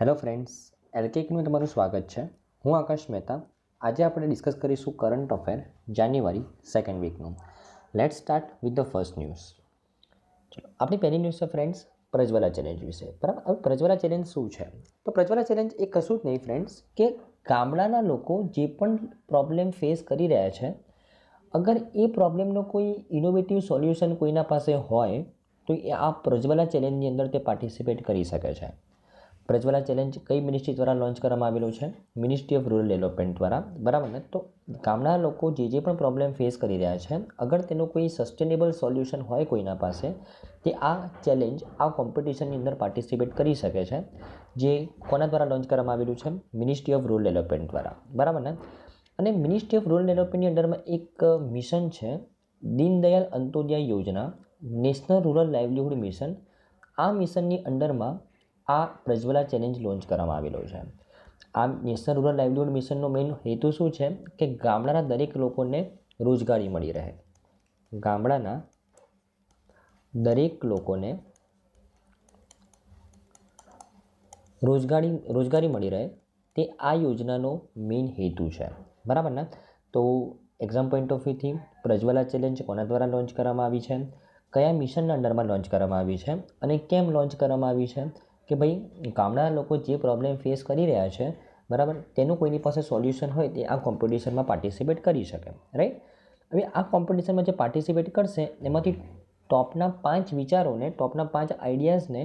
hello friends એલકેકનું તમારું સ્વાગત છે હું આકાશ મહેતા આજે આપણે ડિસ્કસ કરીશું કરંટ અફેર જાન્યુઆરી સેકન્ડ વીકનું let start with the first news ચલો આપણી પહેલી ન્યૂઝ છે ફ્રેન્ડ્સ પ્રજ્વલા ચેલેન્જ વિશે બરાબર હવે પ્રજ્વલા ચેલેન્જ શું છે તો પ્રજ્વલા ચેલેન્જ એ કશું જ નહીં ફ્રેન્ડ્સ કે ગામડાના લોકો જે પણ પ્રોબ્લેમ ફેસ કરી રહ્યા છે અગર એ પ્રોબ્લેમનો કોઈ ઇનોવેટિવ સોલ્યુશન કોઈના પાસે હોય તો એ આ પ્રજ્વલા ચેલેન્જની અંદર તે પાર્ટિસિપેટ કરી શકે છે પ્રજ્વલા ચેલેન્જ કઈ મિનિસ્ટ્રી દ્વારા લોન્ચ કરવામાં આવેલું છે મિનિસ્ટ્રી ઓફ રૂરલ ડેવલપમેન્ટ દ્વારા બરાબર ને તો ગામના લોકો જે જે પણ પ્રોબ્લેમ ફેસ કરી રહ્યા છે અગર તેનું કોઈ સસ્ટેનેબલ સોલ્યુશન હોય કોઈના પાસે તે આ ચેલેન્જ આ કોમ્પિટિશનની અંદર પાર્ટિસિપેટ કરી શકે છે જે કોના દ્વારા લોન્ચ કરવામાં આવેલું છે મિનિસ્ટ્રી ઓફ રૂરલ ડેવલપમેન્ટ દ્વારા બરાબર ને અને મિનિસ્ટ્રી ઓફ રૂરલ ડેવલપમેન્ટની અંડરમાં એક મિશન છે દીનદયાલ અંત્યોદય યોજના નેશનલ રૂરલ લાઇવલીહુડ મિશન આ મિશનની અંડરમાં આ પ્રજ્વલા ચેલેન્જ લોન્ચ કરવામાં આવેલો છે આ નેશનલ રૂરલ લાઇવલીહુડ મિશનનો મેઇન હેતુ શું છે કે ગામડાના દરેક લોકોને રોજગારી મળી રહે ગામડાના દરેક લોકોને રોજગારી રોજગારી મળી રહે તે આ યોજનાનો મેઇન હેતુ છે બરાબર ને તો એક્ઝામ પોઈન્ટ ઓફ વ્યૂથી પ્રજ્વલા ચેલેન્જ કોના દ્વારા લોન્ચ કરવામાં આવી છે કયા મિશનના અંડરમાં લોન્ચ કરવામાં આવી છે અને કેમ લોન્ચ કરવામાં આવી છે કે ભાઈ ગામડા લોકો જે પ્રોબ્લેમ ફેસ કરી રહ્યા છે બરાબર તેનું કોઈની પાસે સોલ્યુશન હોય તે આ કોમ્પિટિશનમાં પાર્ટિસિપેટ કરી શકે રાઈટ હવે આ કોમ્પિટિશનમાં જે પાર્ટિસિપેટ કરશે એમાંથી ટોપના પાંચ વિચારોને ટોપના પાંચ આઈડિયાઝને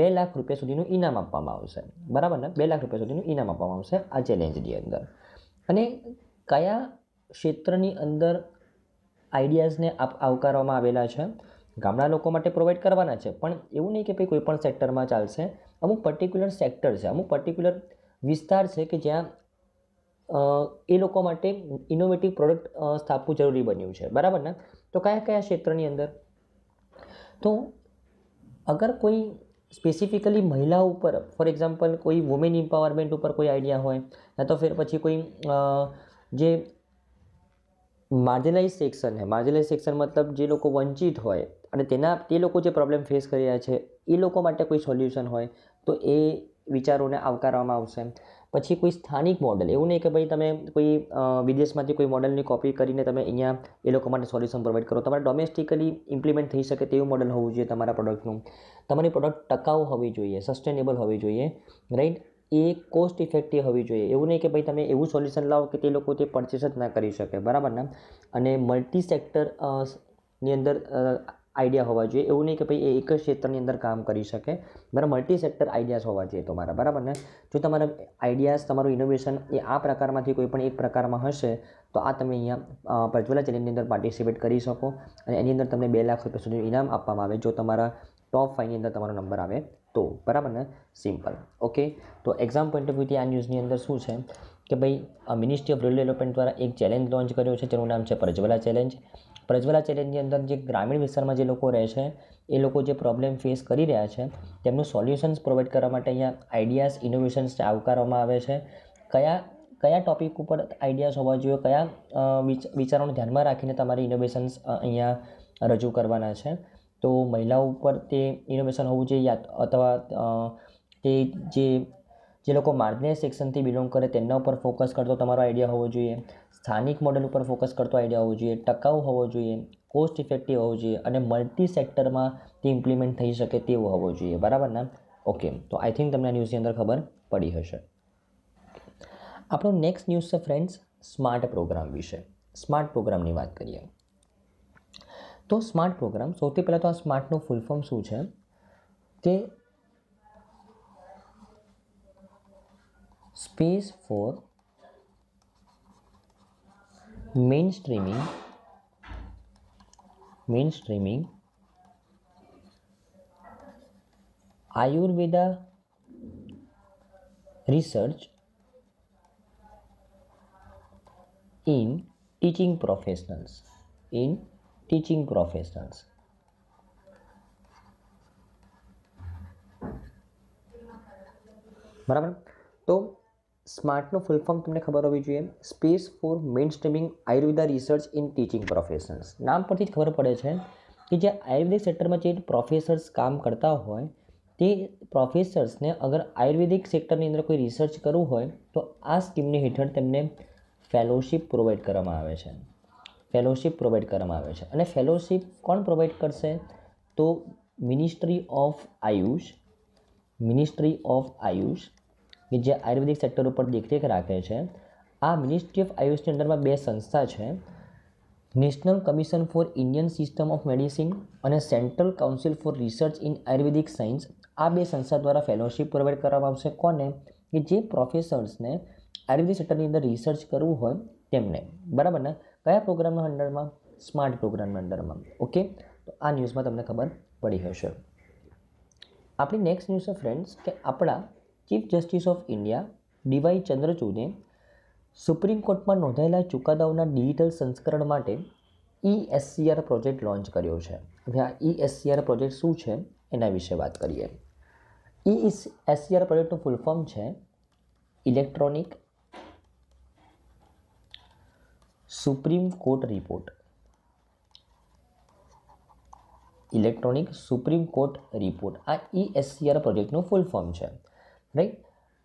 બે લાખ રૂપિયા સુધીનું ઇનામ આપવામાં આવશે બરાબર ને બે લાખ રૂપિયા સુધીનું ઇનામ આપવામાં આવશે આ ચેલેન્જની અંદર અને કયા ક્ષેત્રની અંદર આઈડિયાઝને આવકારવામાં આવેલા છે ગામડા લોકો માટે પ્રોવાઈડ કરવાના છે પણ એવું નહીં કે ભાઈ કોઈ પણ સેક્ટરમાં ચાલશે અમુક પર્ટિક્યુલર સેક્ટર છે અમુક પર્ટિક્યુલર વિસ્તાર છે કે જ્યાં એ લોકો માટે ઇનોવેટિવ પ્રોડક્ટ સ્થાપવું જરૂરી બન્યું છે બરાબર ને તો કયા કયા ક્ષેત્રની અંદર તો અગર કોઈ સ્પેસિફિકલી મહિલા ઉપર ફોર એક્ઝામ્પલ કોઈ વુમેન એમ્પાવરમેન્ટ ઉપર કોઈ આઈડિયા હોય યા તો ફેર પછી કોઈ જે માર્જિનલાઇઝ સેક્શન છે માર્જિનલાઇઝ સેક્શન મતલબ જે લોકો વંચિત હોય અને તેના તે લોકો જે પ્રોબ્લેમ ફેસ કરી રહ્યા છે એ લોકો માટે કોઈ સોલ્યુશન હોય તો એ વિચારોને આવકારવામાં આવશે પછી કોઈ સ્થાનિક મોડલ એવું નહીં કે ભાઈ તમે કોઈ વિદેશમાંથી કોઈ મોડલની કોપી કરીને તમે અહીંયા એ લોકો માટે સોલ્યુશન પ્રોવાઈડ કરો તમારે ડોમેસ્ટિકલી ઇમ્પ્લિમેન્ટ થઈ શકે તેવું મોડલ હોવું જોઈએ તમારા પ્રોડક્ટનું તમારી પ્રોડક્ટ ટકાઉ હોવી જોઈએ સસ્ટેનેબલ હોવી જોઈએ રાઈટ એ કોસ્ટ ઇફેક્ટિવ હોવી જોઈએ એવું નહીં કે ભાઈ તમે એવું સોલ્યુશન લાવો કે તે લોકો તે પરચેસ જ ના કરી શકે બરાબર ને અને મલ્ટી સેક્ટર ની અંદર આઈડિયા હોવા જોઈએ એવું નહીં કે ભાઈ એ એક જ ક્ષેત્રની અંદર કામ કરી શકે મારા મલ્ટી સેક્ટર આઈડિયાઝ હોવા જોઈએ તમારા બરાબર ને જો તમારા આઈડિયાઝ તમારું ઇનોવેશન એ આ પ્રકારમાંથી કોઈ પણ એક પ્રકારમાં હશે તો આ તમે અહીંયા પ્રજ્વલા ચેલેન્જની અંદર પાર્ટિસિપેટ કરી શકો અને એની અંદર તમને બે લાખ રૂપિયા સુધી ઇનામ આપવામાં આવે જો તમારા ટોપ ફાઇવની અંદર તમારો નંબર આવે તો બરાબર ને સિમ્પલ ઓકે તો એક્ઝામ પોઈન્ટ ઓફ વ્યૂથી આ ન્યૂઝની અંદર શું છે કે ભાઈ મિનિસ્ટ્રી ઓફ રૂરલ ડેવલપમેન્ટ દ્વારા એક ચેલેન્જ લોન્ચ કર્યો છે જેનું નામ છે પ્રજ્વલા ચેલેન્જ પ્રજ્વલા ચેલેન્જની અંદર જે ગ્રામીણ વિસ્તારમાં જે લોકો રહે છે એ લોકો જે પ્રોબ્લેમ ફેસ કરી રહ્યા છે તેમનું સોલ્યુશન્સ પ્રોવાઈડ કરવા માટે અહીંયા આઈડિયાઝ ઇનોવેશન્સ આવકારવામાં આવે છે કયા કયા ટોપિક ઉપર આઈડિયાઝ હોવા જોઈએ કયા વિચારોને ધ્યાનમાં રાખીને તમારે ઇનોવેશન્સ અહીંયા રજૂ કરવાના છે તો મહિલાઓ ઉપર તે ઇનોવેશન હોવું જોઈએ અથવા તે જે જે લોકો માર્જિનલ સેક્શનથી બિલોંગ કરે તેમના ઉપર ફોકસ કરતો તમારો આઈડિયા હોવો જોઈએ સ્થાનિક મોડલ ઉપર ફોકસ કરતો આઈડિયા હોવો જોઈએ ટકાઉ હોવો જોઈએ કોસ્ટ ઇફેક્ટિવ હોવો જોઈએ અને મલ્ટી સેક્ટરમાં તે ઇમ્પ્લિમેન્ટ થઈ શકે તેવું હોવો જોઈએ બરાબર ને ઓકે તો આઈ થિંક તમને ન્યૂઝની અંદર ખબર પડી હશે આપણો નેક્સ્ટ ન્યૂઝ છે ફ્રેન્ડ્સ સ્માર્ટ પ્રોગ્રામ વિશે સ્માર્ટ પ્રોગ્રામની વાત કરીએ તો સ્માર્ટ પ્રોગ્રામ સૌથી પહેલાં તો આ સ્માર્ટનું ફૂલ ફોર્મ શું છે તે space for mainstreaming mainstreaming ayurveda research in teaching professionals in teaching professionals बराबर तो સ્માર્ટનું ફૂલ ફોર્મ તમને ખબર હોવી જોઈએ space for main streaming Ayurveda research in teaching professions નામ પરથી જ ખબર પડે છે કે જે આયુર્વેદિક સેક્ટરમાં જે પ્રોફેસર્સ કામ કરતા હોય તે પ્રોફેસર્સને અગર આયુર્વેદિક સેક્ટરની અંદર કોઈ રિસર્ચ કરવું હોય તો આ સ્કીમની હેઠળ તેમને ફેલોશિપ પ્રોવાઈડ કરવામાં આવે છે ફેલોશિપ પ્રોવાઈડ કરવામાં આવે છે અને ફેલોશિપ કોણ પ્રોવાઈડ કરશે તો ministry of AYUSH ministry of AYUSH કે જે આયુર્વેદિક સેક્ટર ઉપર દેખરેખ રાખે છે આ મિનિસ્ટ્રી ઓફ આયુષની અંદરમાં બે સંસ્થા છે national commission for Indian system of medicine અને central council for research in Ayurvedic science આ બે સંસ્થા દ્વારા ફેલોશિપ પ્રોવાઈડ કરવામાં આવશે કોને કે જે પ્રોફેસર્સને આયુર્વેદિક સેક્ટરની અંદર રિસર્ચ કરવું હોય તેમને બરાબર ને કયા પ્રોગ્રામના અંડરમાં સ્માર્ટ પ્રોગ્રામના અંડરમાં ઓકે તો આ ન્યૂઝમાં તમને ખબર પડી હશે આપણી નેક્સ્ટ ન્યૂઝ છે ફ્રેન્ડ્સ કે આપણા chief justice of India DY ચંદ્રચૂડે સુપ્રીમ કોર્ટમાં નોંધાયેલા ચુકાદાઓના ડિજિટલ સંસ્કરણ માટે ઈએસસીઆર પ્રોજેક્ટ લોન્ચ કર્યો છે હવે આ ઈએસસીઆર પ્રોજેક્ટ શું છે એના વિશે વાત કરીએ ઈએસસીઆર પ્રોજેક્ટનું ફૂલ ફોર્મ છે electronic supreme court report electronic supreme court report આ ઈએસસીઆર પ્રોજેક્ટનું ફૂલ ફોર્મ છે રાઈટ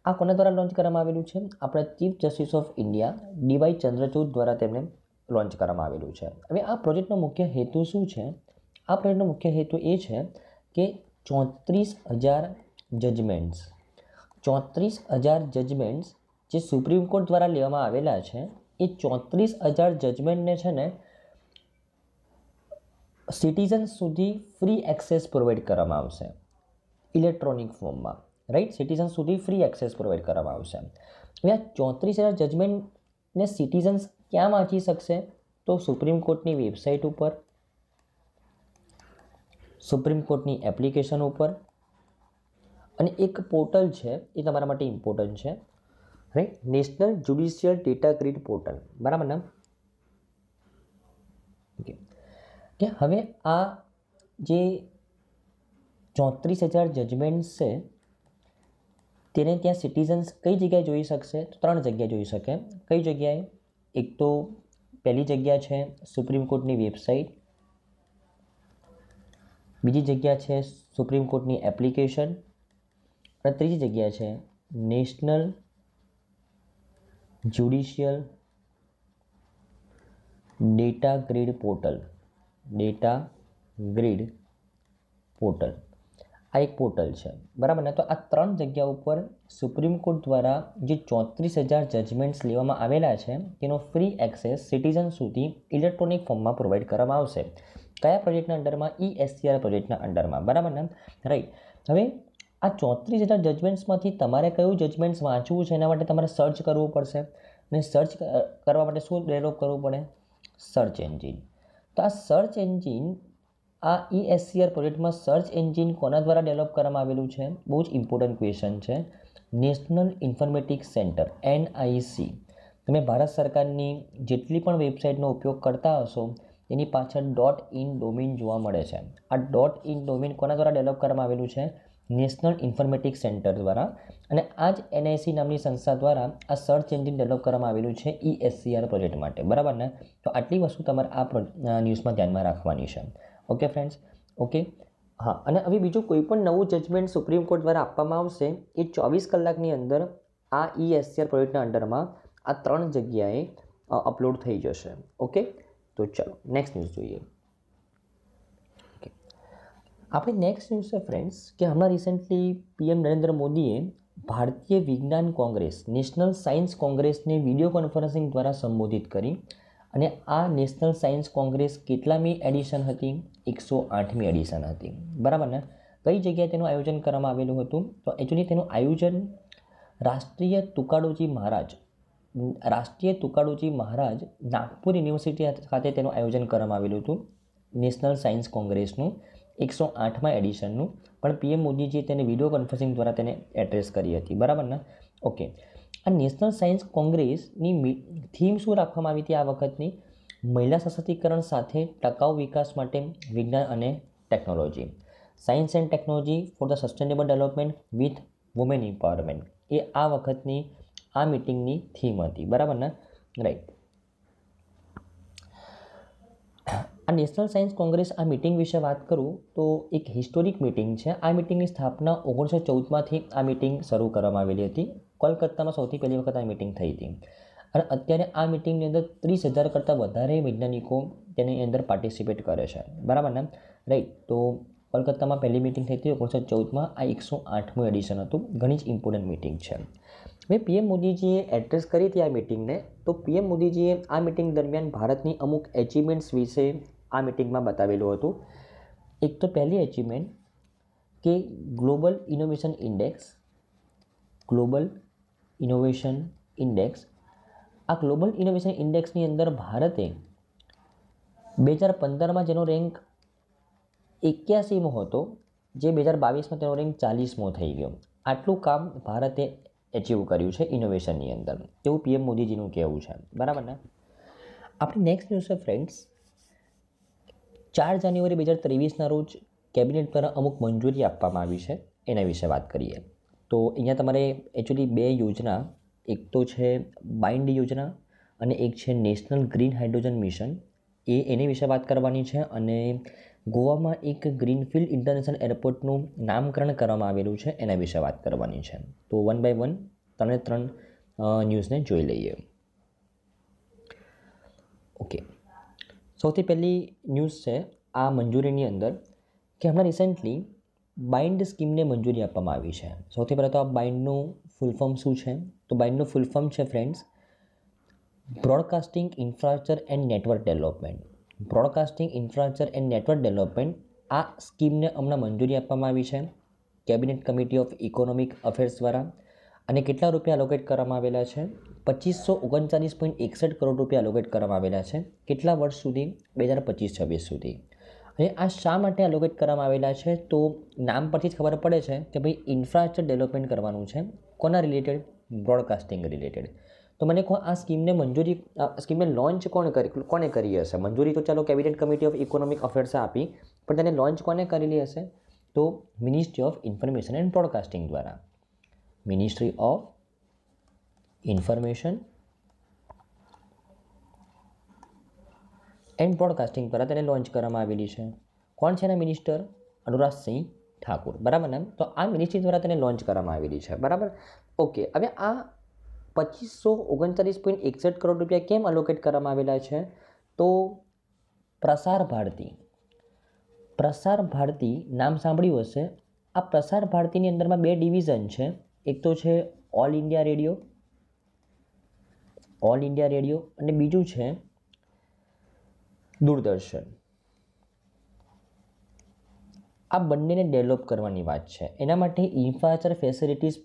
આ કોના દ્વારા લોન્ચ કરવામાં આવેલું છે આપણા chief justice of India DY Chandrachud દ્વારા તેમને લોન્ચ કરવામાં આવેલું છે હવે આ પ્રોજેક્ટનો મુખ્ય હેતુ શું છે આ પ્રોજેક્ટનો મુખ્ય હેતુ એ છે કે ચોત્રીસ હજાર જજમેન્ટ્સ ચોત્રીસ હજાર જજમેન્ટ્સ જે સુપ્રીમ કોર્ટ દ્વારા લેવામાં આવેલા છે એ ચોત્રીસ હજાર જજમેન્ટને છે ને સિટીઝન સુધી ફ્રી એક્સેસ પ્રોવાઈડ કરવામાં આવશે ઇલેક્ટ્રોનિક ફોર્મમાં રાઈટ સિટીઝન સુધી ફ્રી એક્સેસ પ્રોવાઈડ કરવામાં આવશે હવે આ ચોત્રીસ હજાર જજમેન્ટને સિટીઝન્સ ક્યાં વાંચી શકશે તો સુપ્રીમ કોર્ટની વેબસાઇટ ઉપર સુપ્રીમ કોર્ટની એપ્લિકેશન ઉપર અને એક પોર્ટલ છે એ તમારા માટે ઇમ્પોર્ટન્ટ છે right national judicial data grid portal બરાબર ને ઓકે કે હવે આ જે ચોત્રીસ હજાર જજમેન્ટ્સ છે તેને ત્યાં સિટીઝન્સ કઈ જગ્યાએ જોઈ શકશે તો ત્રણ જગ્યાએ જોઈ શકે કઈ જગ્યાએ એક તો પહેલી જગ્યા છે સુપ્રીમ કોર્ટની વેબસાઇટ બીજી જગ્યા છે સુપ્રીમ કોર્ટની એપ્લિકેશન અને ત્રીજી જગ્યા છે national judicial data grid portal data grid portal આ એક પોર્ટલ છે બરાબર ને તો આ ત્રણ જગ્યા ઉપર સુપ્રીમ કોર્ટ દ્વારા જે ચોત્રીસ હજાર જજમેન્ટ્સ લેવામાં આવેલા છે તેનો ફ્રી એક્સેસ સિટીઝન સુધી ઇલેક્ટ્રોનિક ફોર્મમાં પ્રોવાઈડ કરવામાં આવશે કયા પ્રોજેક્ટના અંડરમાં ઈ એસસીઆર પ્રોજેક્ટના અંડરમાં બરાબર ને રાઈટ હવે આ ચોત્રીસ હજાર જજમેન્ટ્સમાંથી તમારે કયું જજમેન્ટ્સ વાંચવું છે એના માટે તમારે સર્ચ કરવું પડશે અને સર્ચ કરવા માટે શું ડેવલપ કરવું પડે સર્ચ એન્જિન તો આ સર્ચ એન્જિન આ ઈએસસીઆર e પ્રોજેક્ટમાં સર્ચ એન્જિન કોના દ્વારા ડેવલપ કરવામાં આવેલું છે બહુ જ ઇમ્પોર્ટન્ટ ક્વેશ્ચન છે નેશનલ ઇન્ફોર્મેટિક્સ સેન્ટર એનઆઈસી તમે ભારત સરકારની જેટલી પણ વેબસાઇટનો ઉપયોગ કરતા હશો એની પાછળ ડોટ ઇન ડોમેન જોવા મળે છે આ ડોટ ઇન ડોમેન કોના દ્વારા ડેવલપ કરવામાં આવેલું છે નેશનલ ઇન્ફોર્મેટિક્સ સેન્ટર દ્વારા અને આ જ એનઆઈસી નામની સંસ્થા દ્વારા આ સર્ચ એન્જિન ડેવલપ કરવામાં આવેલું છે ઈએસસીઆર e પ્રોજેક્ટ માટે બરાબર ને તો આટલી વસ્તુ તમારે આ ન્યૂઝમાં ધ્યાનમાં રાખવાની છે ઓકે ફ્રેન્ડ્સ ઓકે હા અને હવે બીજું કોઈ પણ નવું જજમેન્ટ સુપ્રીમ કોર્ટ દ્વારા આપવામાં આવશે એ ચોવીસ કલાકની અંદર આ ઈ એસસીઆર પ્રોજેક્ટના અંડરમાં આ ત્રણ જગ્યાએ અપલોડ થઈ જશે ઓકે તો ચલો નેક્સ્ટ ન્યૂઝ જોઈએ આપણે નેક્સ્ટ ન્યૂઝ છે ફ્રેન્ડ્સ કે હમણાં રિસેન્ટલી પીએમ નરેન્દ્ર મોદીએ ભારતીય વિજ્ઞાન કોંગ્રેસ નેશનલ સાયન્સ કોંગ્રેસને વિડીયો કોન્ફરન્સિંગ દ્વારા સંબોધિત કરી અને આ નેશનલ સાયન્સ કોંગ્રેસ કેટલામી એડિશન હતી એકસો આઠમી એડિશન હતી બરાબર ને કઈ જગ્યાએ તેનું આયોજન કરવામાં આવેલું હતું તો એકચ્યુઅલી તેનું આયોજન રાષ્ટ્રીય તુકાડોજી મહારાજ રાષ્ટ્રીય તુકાડોજી મહારાજ નાગપુર યુનિવર્સિટી ખાતે તેનું આયોજન કરવામાં આવેલું હતું નેશનલ સાયન્સ કોંગ્રેસનું એકસો આઠમા એડિશનનું પણ પીએમ મોદીજીએ તેને વિડીયો કોન્ફરન્સિંગ દ્વારા તેને એડ્રેસ કરી હતી બરાબર ને ઓકે આ નેશનલ સાયન્સ કોંગ્રેસની થીમ શું રાખવામાં આવી હતી આ વખતની મહિલા સશક્તિકરણ સાથે ટકાઉ વિકાસ માટે વિજ્ઞાન અને technology science and technology for the sustainable development with women empowerment એ આ વખતની આ મિટિંગની થીમ હતી બરાબર ને રાઈટ આ નેશનલ સાયન્સ કોંગ્રેસ આ મિટિંગ વિશે વાત કરું તો એક હિસ્ટોરિક મિટિંગ છે આ મિટિંગની સ્થાપના ઓગણીસો ચૌદમાંથી આ મિટિંગ શરૂ કરવામાં આવેલી હતી કોલકાતામાં સૌથી પહેલી વખત આ મિટિંગ થઈ હતી અને અત્યારે આ મિટિંગની અંદર ત્રીસ હજાર કરતાં વધારે વૈજ્ઞાનિકો તેની અંદર પાર્ટિસિપેટ કરે છે બરાબર ને રાઈટ તો કોલકાતામાં પહેલી મિટિંગ થઈ હતી ઓગણીસો ચૌદમાં આ એકસો આઠમું એડિશન હતું ઘણી જ ઇમ્પોર્ટન્ટ મિટિંગ છે હવે પીએમ મોદીજીએ એડ્રેસ કરી હતી આ મિટિંગને તો પીએમ મોદીજીએ આ મિટિંગ દરમિયાન ભારતની અમુક એચિવમેન્ટ્સ વિશે આ મિટિંગમાં બતાવેલું હતું એક તો પહેલી એચિવમેન્ટ કે global innovation index global innovation index આ ગ્લોબલ ઇનોવેશન ઇન્ડેક્સની અંદર ભારતે બે હજાર પંદરમાં જેનો રેન્ક એક્યાસીમો હતો જે બે હજાર બાવીસમાં તેનો રેન્ક ચાલીસમો થઈ ગયો આટલું કામ ભારતે એચીવ કર્યું છે ઇનોવેશનની અંદર એવું પીએમ મોદીજીનું કહેવું છે બરાબર ને આપણી નેક્સ્ટ ન્યૂઝ છે ફ્રેન્ડ્સ ચાર જાન્યુઆરી બે હજાર ત્રેવીસના રોજ કેબિનેટ દ્વારા અમુક મંજૂરી આપવામાં આવી છે એના વિશે વાત કરીએ તો અહીંયા તમારે એકચ્યુઅલી બે યોજના એક તો છે બાઇન્ડ યોજના અને એક છે નેશનલ ગ્રીન હાઇડ્રોજન મિશન એ એની વિશે વાત કરવાની છે અને ગોવામાં એક ગ્રીનફિલ્ડ ઇન્ટરનેશનલ એરપોર્ટનું નામકરણ કરવામાં આવેલું છે એના વિશે વાત કરવાની છે તો વન બાય વન ત્રણે ત્રણ ન્યૂઝને જોઈ લઈએ ઓકે સૌથી પહેલી ન્યૂઝ છે આ મંજૂરીની અંદર કે હમણાં રિસેન્ટલી બાઇન્ડ સ્કીમને મંજૂરી આપવામાં આવી છે સૌથી પહેલાં તો આ બાઇન્ડનું ફૂલ ફોર્મ શું છે તો બાઇન્ડનું ફૂલ ફોર્મ છે friends broadcasting infrastructure and network development broadcasting infrastructure and network development આ સ્કીમને હમણાં મંજૂરી આપવામાં આવી છે cabinet committee of economic affairs દ્વારા અને કેટલા રૂપિયા એલોકેટ કરવામાં આવેલા છે પચીસો ઓગણચાલીસ પોઈન્ટ એકસઠ કરોડ રૂપિયા એલોકેટ કરવામાં આવેલા છે કેટલા વર્ષ સુધી બે હજાર પચીસ છવ્વીસ સુધી હવે આ શા માટે એલોકેટ કરવામાં આવેલા છે તો નામ પરથી જ ખબર પડે છે કે ભાઈ ઇન્ફ્રાસ્ટ્રક્ચર ડેવલપમેન્ટ કરવાનું છે કોના રિલેટેડ બ્રોડકાસ્ટિંગ રિલેટેડ તો મને કહો આ સ્કીમને મંજૂરી આ સ્કીમને લોન્ચ કોણ કરી કોને કરી હશે મંજૂરી તો ચાલો cabinet committee of economic affairs આપી પણ તેને લોન્ચ કોને કરેલી હશે તો ministry of information and broadcasting દ્વારા ministry of information and broadcasting દ્વારા તેને લોન્ચ કરવામાં આવેલી છે કોણ છે એના મિનિસ્ટર અનુરાજસિંહ ઠાકુર બરાબર ને તો આ મિનિસ્ટ્રી દ્વારા તેને લોન્ચ કરવામાં આવેલી છે બરાબર ઓકે હવે આ પચીસો ઓગણચાલીસ પોઈન્ટ એકસઠ કરોડ રૂપિયા કેમ અલોકેટ કરવામાં આવેલા છે તો પ્રસાર ભારતી પ્રસાર ભારતી નામ સાંભળ્યું હશે આ પ્રસાર ભારતીની અંદરમાં બે ડિવિઝન છે એક તો છે all India radio all India radio અને બીજું છે દૂરદર્શન આ બંનેને ડેવલપ કરવાની વાત છે એના માટે ઇન્ફ્રાસ્ટ્રક્ચર ફેસિલિટીઝ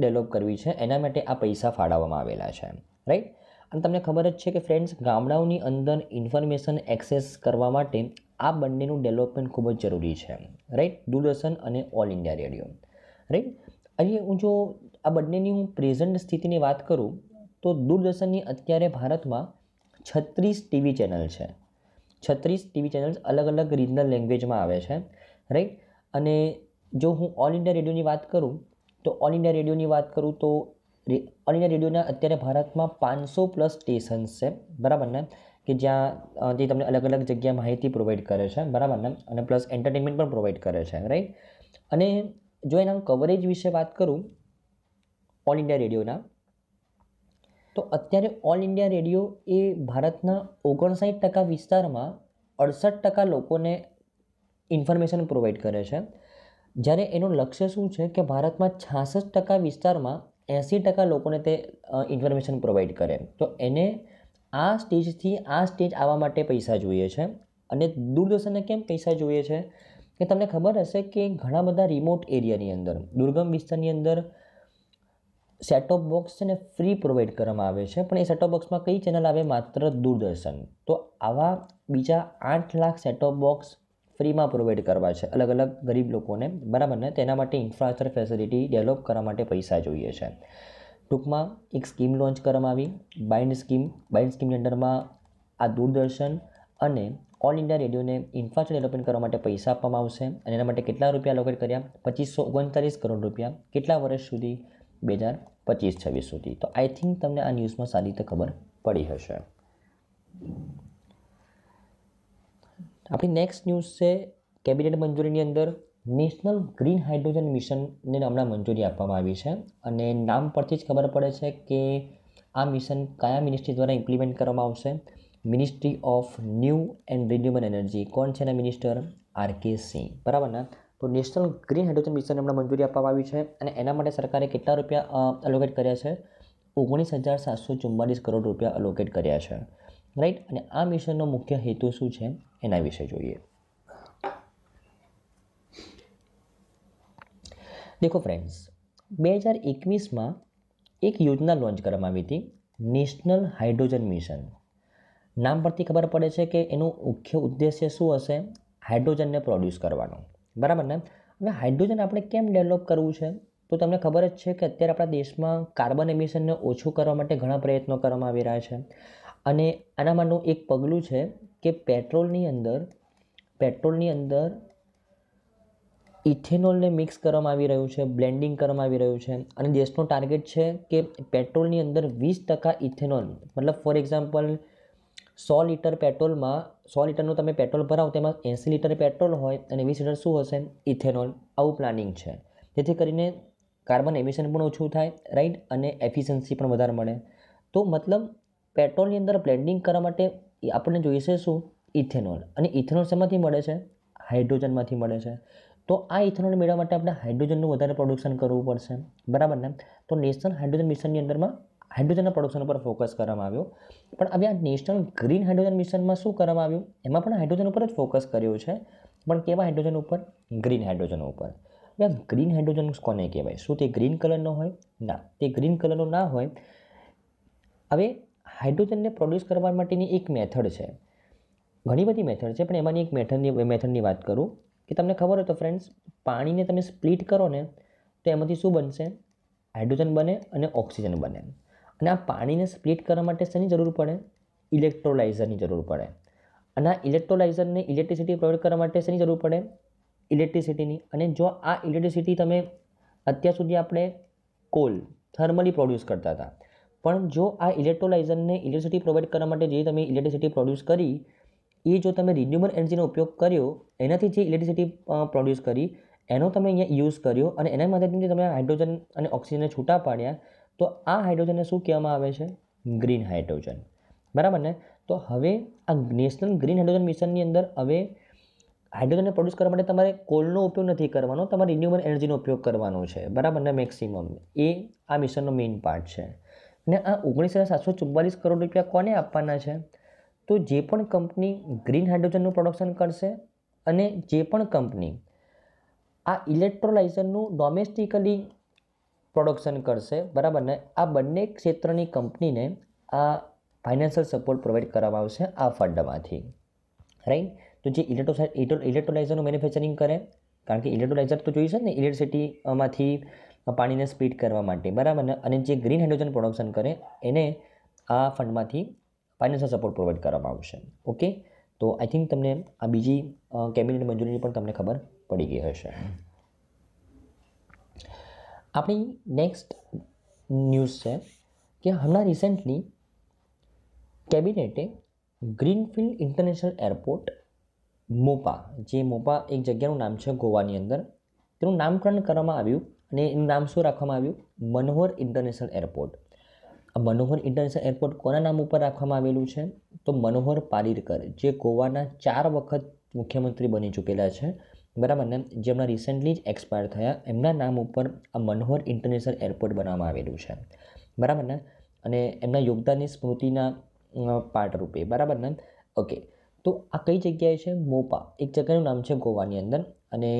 ડેવલપ કરવી છે એના માટે આ પૈસા ફાળવવામાં આવેલા છે રાઈટ અને તમને ખબર જ છે કે ફ્રેન્ડ્સ ગામડાઓની અંદર ઇન્ફોર્મેશન એક્સેસ કરવા માટે આ બંનેનું ડેવલપમેન્ટ ખૂબ જ જરૂરી છે રાઈટ દૂરદર્શન અને ઓલ ઇન્ડિયા રેડિયો રાઈટ અહીં હું જો આ બંનેની હું પ્રેઝન્ટ સ્થિતિની વાત કરું તો દૂરદર્શનની અત્યારે ભારતમાં છત્રીસ ટીવી ચેનલ છે છત્રીસ ટીવી ચેનલ્સ અલગ અલગ રિજનલ લેંગ્વેજમાં આવે છે રાઈટ અને જો હું ઓલ ઇન્ડિયા રેડિયોની વાત કરું તો ઓલ ઇન્ડિયા રેડિયોની વાત કરું તો ઓલ ઇન્ડિયા રેડિયોના અત્યારે ભારતમાં પાંચસો પ્લસ સ્ટેશન્સ છે બરાબર ને કે જ્યાં જે તમને અલગ અલગ જગ્યાએ માહિતી પ્રોવાઈડ કરે છે બરાબર ને અને પ્લસ એન્ટરટેનમેન્ટ પણ પ્રોવાઈડ કરે છે રાઈટ અને જો એના કવરેજ વિશે વાત કરું ઓલ ઇન્ડિયા રેડિયોના તો અત્યારે ઓલ ઇન્ડિયા રેડિયો એ ભારતના ઓગણસાઠ ટકા વિસ્તારમાં અડસઠ ટકા લોકોને ઇન્ફોર્મેશન પ્રોવાઈડ કરે છે જ્યારે એનું લક્ષ્ય શું છે કે ભારતમાં છાસઠ ટકા વિસ્તારમાં એંસી ટકા લોકોને તે ઇન્ફોર્મેશન પ્રોવાઈડ કરે તો એને આ સ્ટેજથી આ સ્ટેજ આવવા માટે પૈસા જોઈએ છે અને દૂરદર્શનને કેમ પૈસા જોઈએ છે કે તમને ખબર હશે કે ઘણા બધા રિમોટ એરિયાની અંદર દુર્ગમ વિસ્તારની અંદર સેટઓપ બોક્સ છે ફ્રી પ્રોવાઈડ કરવામાં આવે છે પણ એ સેટઓપ બોક્સમાં કઈ ચેનલ આવે માત્ર દૂરદર્શન તો આવા બીજા આઠ લાખ સેટઓપ બોક્સ ફ્રીમાં પ્રોવાઈડ કરવા છે અલગ અલગ ગરીબ લોકોને બરાબર ને તેના માટે ઇન્ફ્રાસ્ટ્રક્ચર ફેસિલિટી ડેવલપ કરવા માટે પૈસા જોઈએ છે ટૂંકમાં એક સ્કીમ લોન્ચ કરવામાં આવી બાઇન્ડ સ્કીમ બાઇન્ડ સ્કીમની અંડરમાં આ દૂરદર્શન અને ઓલ ઇન્ડિયા રેડિયોને ઇન્ફ્રાસ્ટ્રક્ચર ડેવલપમેન્ટ કરવા માટે પૈસા આપવામાં આવશે અને એના માટે કેટલા રૂપિયા લોકેટ કર્યા પચીસો ઓગણચાલીસ કરોડ રૂપિયા કેટલા વર્ષ સુધી બે હજાર પચીસ છવ્વીસ સુધી તો આઈ થિંક તમને આ ન્યૂઝમાં સારી રીતે ખબર પડી હશે આપણી નેક્સ્ટ ન્યૂઝ છે કેબિનેટ મંજૂરીની અંદર નેશનલ ગ્રીન હાઇડ્રોજન મિશનને હમણાં મંજૂરી આપવામાં આવી છે અને નામ પરથી જ ખબર પડે છે કે આ મિશન કયા મિનિસ્ટ્રી દ્વારા ઇમ્પ્લિમેન્ટ કરવામાં આવશે ministry of new and renewable energy કોણ છે એના મિનિસ્ટર આર કે સિંહ બરાબર ને તો નેશનલ ગ્રીન હાઇડ્રોજન મિશનને હમણાં મંજૂરી આપવામાં આવી છે અને એના માટે સરકારે કેટલા રૂપિયા એલોકેટ કર્યા છે ઓગણીસ હજાર સાતસો ચુમ્માલીસ કરોડ રૂપિયા એલોકેટ કર્યા છે રાઈટ અને આ મિશનનો મુખ્ય હેતુ શું છે એના વિશે જોઈએ દેખો ફ્રેન્ડ્સ બે હજાર એકવીસમાં એક યોજના લોન્ચ કરવામાં આવી હતી નેશનલ હાઇડ્રોજન મિશન નામ પરથી ખબર પડે છે કે એનો મુખ્ય ઉદ્દેશ્ય શું હશે હાઇડ્રોજનને પ્રોડ્યુસ કરવાનું બરાબર ને હવે હાઇડ્રોજન આપણે કેમ ડેવલપ કરવું છે તો તમને ખબર જ છે કે અત્યારે આપણા દેશમાં કાર્બન એમિશનને ઓછું કરવા માટે ઘણા પ્રયત્નો કરવામાં આવી રહ્યા છે અને આના માટેનું એક પગલું છે કે પેટ્રોલની અંદર પેટ્રોલની અંદર ઇથેનોલને મિક્સ કરવામાં આવી રહ્યું છે બ્લેન્ડિંગ કરવામાં આવી રહ્યું છે અને દેશનો ટાર્ગેટ છે કે પેટ્રોલની અંદર વીસ ટકા ઇથેનોલ મતલબ ફોર એક્ઝામ્પલ સો લીટર પેટ્રોલમાં સો લીટરનું તમે પેટ્રોલ ભરાવો તેમાં એંસી લીટર પેટ્રોલ હોય અને વીસ લીટર શું હશે ઇથેનોલ આવું પ્લાનિંગ છે જેથી કરીને કાર્બન એમિશન પણ ઓછું થાય રાઈટ અને એફિશિયન્સી પણ વધારે મળે તો મતલબ પેટ્રોલની અંદર બ્લેન્ડિંગ કરવા માટે આપણને જોઈશે શું ઇથેનોલ અને ઇથેનોલ શેમાંથી મળે છે હાઇડ્રોજનમાંથી મળે છે તો આ ઇથેનોલ મેળવવા માટે આપણે હાઇડ્રોજનનું વધારે પ્રોડક્શન કરવું પડશે બરાબર ને તો નેશનલ હાઇડ્રોજન મિશનની અંદરમાં હાઇડ્રોજનના પ્રોડક્શન ઉપર ફોકસ કરવામાં આવ્યો પણ હવે આ નેશનલ ગ્રીન હાઇડ્રોજન મિશનમાં શું કરવામાં આવ્યું એમાં પણ હાઇડ્રોજન ઉપર જ ફોકસ કર્યું છે પણ કેવા હાઇડ્રોજન ઉપર ગ્રીન હાઇડ્રોજન ઉપર હવે ગ્રીન હાઇડ્રોજન કોને કહેવાય શું તે ગ્રીન કલરનો હોય ના તે ગ્રીન કલરનો ના હોય હવે હાઇડ્રોજનને પ્રોડ્યુસ કરવા માટેની એક મેથડ છે ઘણી બધી મેથડ છે પણ એમાંની એક મેથડની મેથડની વાત કરું કે તમને ખબર હોય તો ફ્રેન્ડ્સ પાણીને તમે સ્પ્લિટ કરો ને તો એમાંથી શું બનશે હાઇડ્રોજન બને અને ઓક્સિજન બને અને આ પાણીને સ્પ્લિટ કરવા માટે શેની જરૂર પડે ઇલેક્ટ્રોલાઇઝરની જરૂર પડે અને આ ઇલેક્ટ્રોલાઇઝરને ઇલેક્ટ્રિસિટી પ્રોવાઈડ કરવા માટે શેની જરૂર પડે ઇલેક્ટ્રિસિટીની અને જો આ ઇલેક્ટ્રિસિટી તમે અત્યાર સુધી આપણે કોલ થર્મલી પ્રોડ્યુસ કરતા હતા પણ જો આ ઇલેક્ટ્રોલાઇઝરને ઇલેક્ટ્રિસિટી પ્રોવાઈડ કરવા માટે જે તમે ઇલેક્ટ્રિસિટી પ્રોડ્યુસ કરી એ જો તમે રિન્યુબલ એનર્જીનો ઉપયોગ કર્યો એનાથી જે ઇલેક્ટ્રિસિટી પ્રોડ્યુસ કરી એનો તમે અહીંયા યુઝ કર્યો અને એના માધ્યમથી તમે હાઇડ્રોજન અને ઓક્સિજનને છૂટા પાડ્યા તો આ હાઇડ્રોજનને શું કહેવામાં આવે છે ગ્રીન હાઇડ્રોજન બરાબર ને તો હવે આ નેશનલ ગ્રીન હાઇડ્રોજન મિશનની અંદર હવે હાઇડ્રોજનને પ્રોડ્યુસ કરવા માટે તમારે કોલનો ઉપયોગ નથી કરવાનો તમારે રિન્યુએબલ એનર્જીનો ઉપયોગ કરવાનો છે બરાબર ને મેક્સિમમ એ આ મિશનનો મેઇન પાર્ટ છે ને આ ઓગણીસ હજાર સાતસો ચુમ્માલીસ કરોડ રૂપિયા કોને આપવાના છે તો જે પણ કંપની ગ્રીન હાઇડ્રોજનનું પ્રોડક્શન કરશે અને જે પણ કંપની આ ઇલેક્ટ્રોલાઇઝરનું ડોમેસ્ટિકલી પ્રોડક્શન કરશે બરાબર ને આ બંને ક્ષેત્રની કંપનીને આ ફાઇનાન્શિયલ સપોર્ટ પ્રોવાઈડ કરવામાં આવશે આ ફંડમાંથી રાઈટ તો જે ઇલેક્ટ્રો ઇલેક્ટ્રોલાઇઝરનું મેન્યુફેક્ચરિંગ કરે કારણ કે ઇલેક્ટ્રોલાઇઝર તો જોઈશે ને ઇલેક્ટ્રિસિટીમાંથી પાણીને સ્પીડ કરવા માટે બરાબર ને અને જે ગ્રીન હાઇડ્રોજન પ્રોડક્શન કરે એને આ ફંડમાંથી ફાઇનાન્શિયલ સપોર્ટ પ્રોવાઈડ કરવામાં આવશે ઓકે તો આઈ થિંક તમને આ બીજી કેબિનેટ મંજૂરીની પણ તમને ખબર પડી ગઈ હશે આપણી નેક્સ્ટ ન્યૂઝ છે કે હમણાં રિસેન્ટલી કેબિનેટે ગ્રીનફિલ્ડ ઇન્ટરનેશનલ એરપોર્ટ મોપા જે મોપા એક જગ્યાનું નામ છે ગોવાની અંદર તેનું નામકરણ કરવામાં આવ્યું અને એનું નામ શું રાખવામાં આવ્યું મનોહર ઇન્ટરનેશનલ એરપોર્ટ આ મનોહર ઇન્ટરનેશનલ એરપોર્ટ કોના નામ ઉપર રાખવામાં આવેલું છે તો મનોહર પારીરકર જે ગોવાના ચાર વખત મુખ્યમંત્રી બની ચૂકેલા છે બરાબર ને જેમના રિસેન્ટલી જ એક્સપાયર થયા એમના નામ ઉપર આ મનોહર ઇન્ટરનેશનલ એરપોર્ટ બનાવવામાં આવેલું છે બરાબર ને અને એમના યોગદાનની સ્મૃતિના પાર્ટ રૂપે બરાબર ને ઓકે તો આ કઈ જગ્યાએ છે મોપા એક જગ્યાનું નામ છે ગોવાની અંદર અને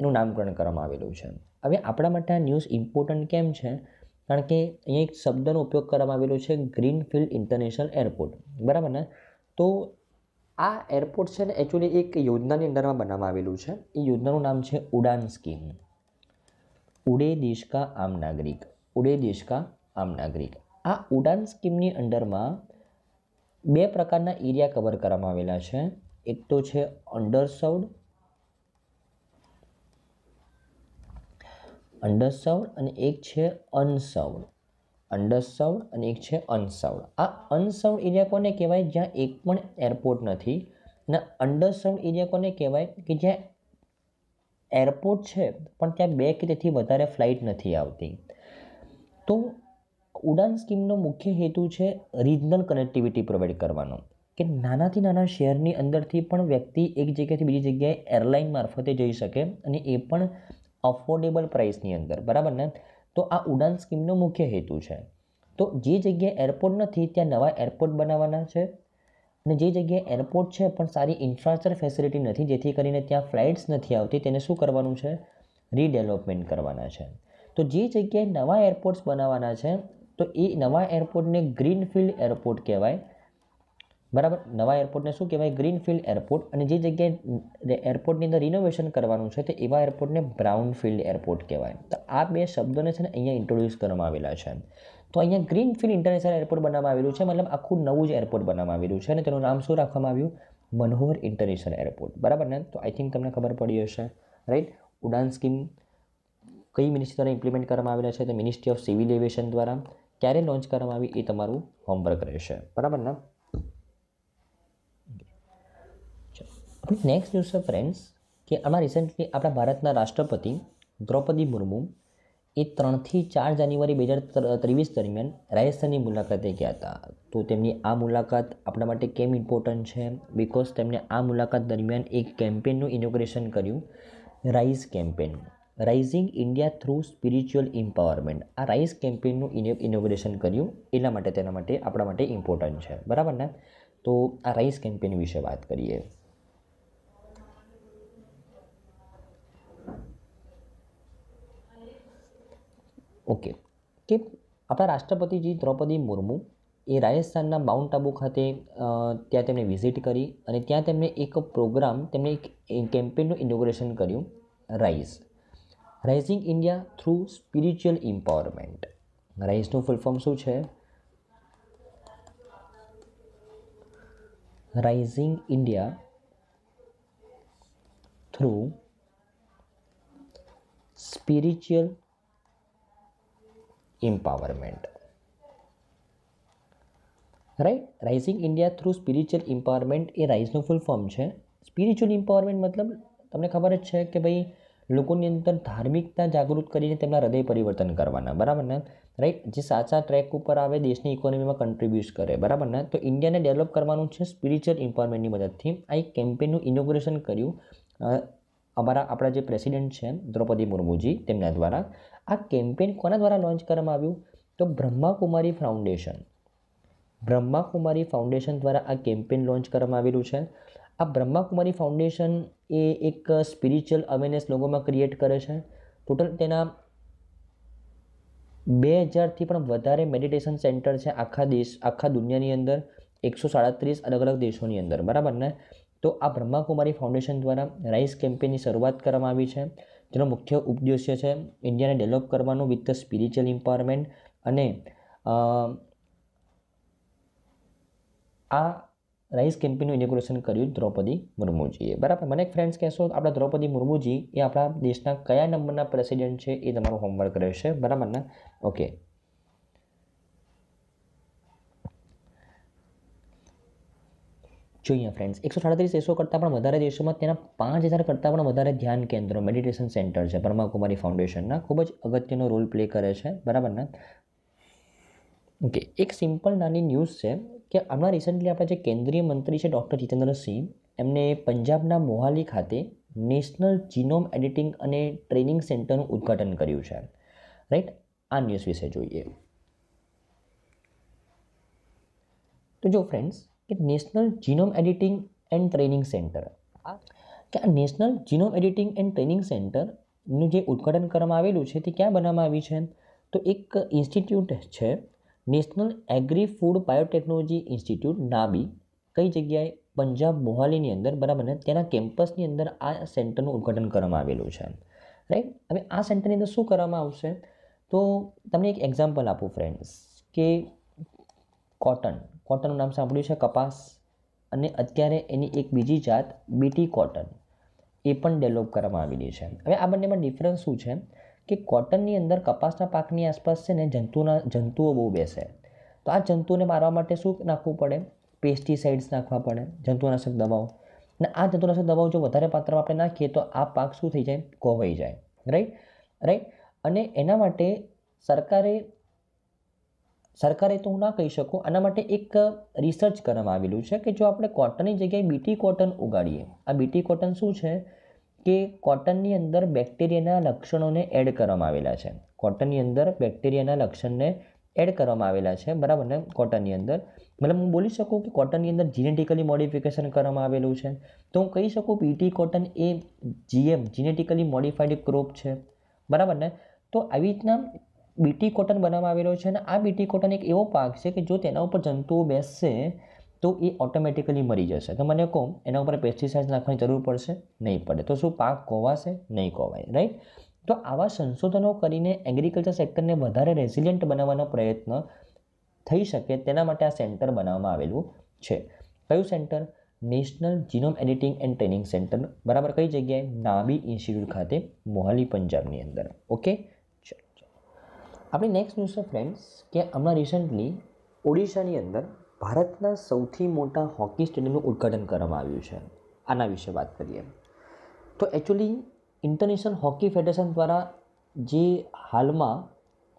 એનું નામકરણ કરવામાં આવેલું છે હવે આપણા માટે આ ન્યૂઝ ઇમ્પોર્ટન્ટ કેમ છે કારણ કે અહીંયા એક શબ્દનો ઉપયોગ કરવામાં આવેલો છે ગ્રીનફિલ્ડ ઇન્ટરનેશનલ એરપોર્ટ બરાબર ને તો આ એરપોર્ટ છે ને એકચ્યુઅલી એક યોજનાની અંદરમાં બનાવવામાં આવેલું છે એ યોજનાનું નામ છે ઉડાન સ્કીમ ઉડે દેશ કા આમ નાગરિક ઉડે દેશ કા આમ નાગરિક આ ઉડાન સ્કીમની અંડરમાં બે પ્રકારના એરિયા કવર કરવામાં આવેલા છે એક તો છે અંડરસર્વડ અંડરસર્વડ અને એક છે અનસર્વડ અંડરસવડ અને એક છે અનસવડ આ અનસવડ એરિયા કોને કહેવાય જ્યાં એક પણ એરપોર્ટ નથી અને અંડરસવડ એરિયા કોને કહેવાય કે જ્યાં એરપોર્ટ છે પણ ત્યાં બે કે તેથી વધારે ફ્લાઇટ નથી આવતી તો ઉડાન સ્કીમનો મુખ્ય હેતુ છે રિજનલ કનેક્ટિવિટી પ્રોવાઈડ કરવાનો કે નાનાથી નાના શહેરની અંદરથી પણ વ્યક્તિ એક જગ્યાથી બીજી જગ્યાએ એરલાઇન મારફતે જઈ શકે અને એ પણ અફોર્ડેબલ પ્રાઇસની અંદર બરાબર ને તો આ ઉડાન સ્કીમનો મુખ્ય હેતુ છે તો જે જગ્યાએ એરપોર્ટ નથી ત્યાં નવા એરપોર્ટ બનાવવાના છે અને જે જગ્યાએ એરપોર્ટ છે પણ સારી ઇન્ફ્રાસ્ટ્રક્ચર ફેસિલિટી નથી જેથી કરીને ત્યાં ફ્લાઇટ્સ નથી આવતી તેને શું કરવાનું છે રીડેવલપમેન્ટ કરવાના છે તો જે જગ્યાએ નવા એરપોર્ટ્સ બનાવવાના છે તો એ નવા એરપોર્ટને ગ્રીનફિલ્ડ એરપોર્ટ કહેવાય બરાબર નવા એરપોર્ટને શું કહેવાય ગ્રીનફિલ્ડ એરપોર્ટ અને જે જગ્યાએ એરપોર્ટની અંદર રિનોવેશન કરવાનું છે તો એવા એરપોર્ટને બ્રાઉનફિલ્ડ એરપોર્ટ કહેવાય તો આ બે શબ્દોને છે ને અહીંયા ઇન્ટ્રોડ્યુસ કરવામાં આવેલા છે તો અહીંયા ગ્રીનફિલ્ડ ઇન્ટરનેશનલ એરપોર્ટ બનાવવામાં આવેલું છે મતલબ આખું નવું જ એરપોર્ટ બનાવવામાં આવેલું છે અને તેનું નામ શું રાખવામાં આવ્યું મનોહર ઇન્ટરનેશનલ એરપોર્ટ બરાબર ને તો આઈ થિંક તમને ખબર પડી હશે રાઈટ ઉડાન સ્કીમ કઈ મિનિસ્ટ્રી દ્વારા ઇમ્પ્લિમેન્ટ કરવામાં આવેલા છે તો મિનિસ્ટ્રી ઓફ સિવિલ એવિએશન દ્વારા ક્યારે લોન્ચ કરવામાં આવી એ તમારું હોમવર્ક રહેશે બરાબર ને નેક્સ્ટ ન્યૂઝ છે ફ્રેન્ડ્સ કે આમાં રિસેન્ટલી આપણા ભારતના રાષ્ટ્રપતિ દ્રૌપદી મુર્મુ એ ત્રણથી ચાર જાન્યુઆરી બે હજાર ત્રેવીસ દરમિયાન રાજસ્થાનની મુલાકાતે ગયા હતા તો તેમની આ મુલાકાત આપણા માટે કેમ ઇમ્પોર્ટન્ટ છે બિકોઝ તેમણે આ મુલાકાત દરમિયાન એક કેમ્પેનનું ઇનોગ્રેશન કર્યું RISE campaign rising India through spiritual empowerment આ રાઇઝ કેમ્પેનનું ઇનોગ્રેશન કર્યું એટલા માટે તેના માટે આપણા માટે ઇમ્પોર્ટન્ટ છે બરાબર ને તો આ રાઇઝ કેમ્પેન વિશે વાત કરીએ ઓકે કે આપણા રાષ્ટ્રપતિજી દ્રૌપદી મુર્મુ એ રાજસ્થાનના માઉન્ટ આબુ ખાતે ત્યાં તેમણે વિઝિટ કરી અને ત્યાં તેમણે એક પ્રોગ્રામ તેમણે એક કેમ્પેનનું ઇનોગ્રેશન કર્યું RISE rising India through spiritual empowerment રાઇઝનું ફૂલ ફોર્મ શું છે rising India through spiritual empowerment right rising India through spiritual empowerment એ રાઇઝનું ફૂલ ફોર્મ છે સ્પિરિચ્યુઅલ ઇમ્પાવરમેન્ટ મતલબ તમને ખબર જ છે કે ભાઈ લોકોની અંદર ધાર્મિકતા જાગૃત કરીને તેમના હૃદય પરિવર્તન કરવાના બરાબર ને રાઈટ જે સાચા ટ્રેક ઉપર આવે દેશની ઇકોનોમીમાં કન્ટ્રીબ્યુટ કરે બરાબર ને તો ઇન્ડિયાને ડેવલપ કરવાનું છે સ્પિરિચ્યુઅલ એમ્પાવરમેન્ટની મદદથી આ એક કેમ્પેનનું ઇનોગ્રેશન કર્યું અમારા આપણા જે પ્રેસિડેન્ટ છે દ્રૌપદી મુર્મુજી તેમના દ્વારા આ કેમ્પેન કોના દ્વારા લોન્ચ કરવામાં આવ્યું તો બ્રહ્માકુમારી ફાઉન્ડેશન બ્રહ્માકુમારી ફાઉન્ડેશન દ્વારા આ કેમ્પેન લોન્ચ કરવામાં આવેલું છે આ બ્રહ્માકુમારી ફાઉન્ડેશન એ એક સ્પિરિચ્યુઅલ અવેરનેસ લોકોમાં ક્રિએટ કરે છે ટોટલ તેના બે હજારથી પણ વધારે મેડિટેશન સેન્ટર છે આખા દેશ આખા દુનિયાની અંદર એકસો સાડત્રીસ અલગ અલગ દેશોની અંદર બરાબર ને તો આ બ્રહ્માકુમારી ફાઉન્ડેશન દ્વારા રાઇસ કેમ્પેનની શરૂઆત કરવામાં આવી છે જેનો મુખ્ય ઉપદ્દેશ્ય છે ઇન્ડિયાને ડેવલપ કરવાનું વિથ ધ સ્પિરિચ્યુઅલ એમ્પાવરમેન્ટ અને આ રાઈસ કેમ્પેનનું ઇનોગ્રેશન કર્યું દ્રૌપદી મુર્મુજીએ બરાબર મને ફ્રેન્ડ્સ કહેશો આપણા દ્રૌપદી મુર્મુજી એ આપણા દેશના કયા નંબરના પ્રેસિડેન્ટ છે એ તમારું હોમવર્ક રહેશે બરાબર ને ઓકે જોઈએ ફ્રેન્ડ્સ એકસો સાડત્રીસ દેશો કરતાં પણ વધારે દેશોમાં તેના પાંચ હજાર કરતાં પણ વધારે ધ્યાન કેન્દ્રો મેડિટેશન સેન્ટર છે બ્રહ્માકુમારી ફાઉન્ડેશનના ખૂબ જ અગત્યનો રોલ પ્લે કરે છે બરાબર ને ઓકે એક સિમ્પલ નાની ન્યૂઝ છે કે હમણાં રિસન્ટલી આપણા જે કેન્દ્રીય મંત્રી છે ડૉક્ટર જીતેન્દ્ર સિંહ એમને પંજાબના મોહાલી ખાતે નેશનલ જીનોમ એડિટિંગ અને ટ્રેનિંગ સેન્ટરનું ઉદ્ઘાટન કર્યું છે રાઈટ આ ન્યૂઝ વિશે જોઈએ તો જો ફ્રેન્ડ્સ કે national genome editing and training centre કે આ national genome editing and training સેન્ટરનું જે ઉદ્ઘાટન કરવામાં આવેલું છે તે ક્યાં બનાવવામાં આવી છે તો એક ઇન્સ્ટિટ્યૂટ છે national agri food biotechnology institute NABI કઈ જગ્યાએ પંજાબ મોહાલીની અંદર બરાબર ને તેના કેમ્પસની અંદર આ સેન્ટરનું ઉદ્ઘાટન કરવામાં આવેલું છે રાઈટ હવે આ સેન્ટરની અંદર શું કરવામાં આવશે તો તમને એક એક્ઝામ્પલ આપું ફ્રેન્ડ્સ કે કોટન કોટનનું નામ સાંભળ્યું છે કપાસ અને અત્યારે એની એક બીજી જાત બીટી કોટન એ પણ ડેવલપ કરવામાં આવી રહી છે હવે આ બંનેમાં ડિફરન્સ શું છે કે કોટનની અંદર કપાસના પાકની આસપાસ છે ને જંતુના જંતુઓ બહુ બેસે તો આ જંતુઓને મારવા માટે શું નાખવું પડે પેસ્ટિસાઇડ્સ નાખવા પડે જંતુનાશક દવાઓ અને આ જંતુનાશક દવાઓ જો વધારે પાત્રમાં આપણે નાખીએ તો આ પાક શું થઈ જાય કોવાઈ જાય રાઈટ રાઈટ અને એના માટે સરકારે સરકારે તો હું ના કહી શકું આના માટે એક રિસર્ચ કરવામાં આવેલું છે કે જો આપણે કોટનની જગ્યાએ બીટી કોટન ઉગાડીએ આ બીટી કોટન શું છે કે કોટનની અંદર બેક્ટેરિયાના લક્ષણોને એડ કરવામાં આવેલા છે કોટનની અંદર બેક્ટેરિયાના લક્ષણને એડ કરવામાં આવેલા છે બરાબર ને કોટનની અંદર મતલબ હું બોલી શકું કે કોટનની અંદર જીનેટિકલી મોડિફિકેશન કરવામાં આવેલું છે તો હું કહી શકું બીટી કોટન એ જીએમ જીનેટિકલી મોડિફાઈડ ક્રોપ છે બરાબર ને તો આવી રીતના બીટી કોટન બનાવવામાં આવેલો છે અને આ બીટી કોટન એક એવો પાક છે કે જો તેના ઉપર જંતુઓ બેસશે તો એ ઓટોમેટિકલી મરી જશે તો મને કહું એના ઉપર પેસ્ટિસાઇડ નાખવાની જરૂર પડશે નહીં પડે તો શું પાક કોવાશે નહીં કોવાય રાઈટ તો આવા સંશોધનો કરીને એગ્રીકલ્ચર સેક્ટરને વધારે રેઝિલિયન્ટ બનાવવાનો પ્રયત્ન થઈ શકે તેના માટે આ સેન્ટર બનાવવામાં આવેલું છે કયું centre national genome editing and training centre બરાબર કઈ જગ્યાએ નાબી ઇન્સ્ટિટ્યૂટ ખાતે મોહાલી પંજાબની અંદર ઓકે આપણી નેક્સ્ટ ન્યૂઝ છે ફ્રેન્ડ્સ કે હમણાં રિસન્ટલી ઓડિશાની અંદર ભારતના સૌથી મોટા હોકી સ્ટેડિયમનું ઉદ્ઘાટન કરવામાં આવ્યું છે આના વિશે વાત કરીએ તો એકચ્યુઅલી ઇન્ટરનેશનલ હોકી ફેડરેશન દ્વારા જે હાલમાં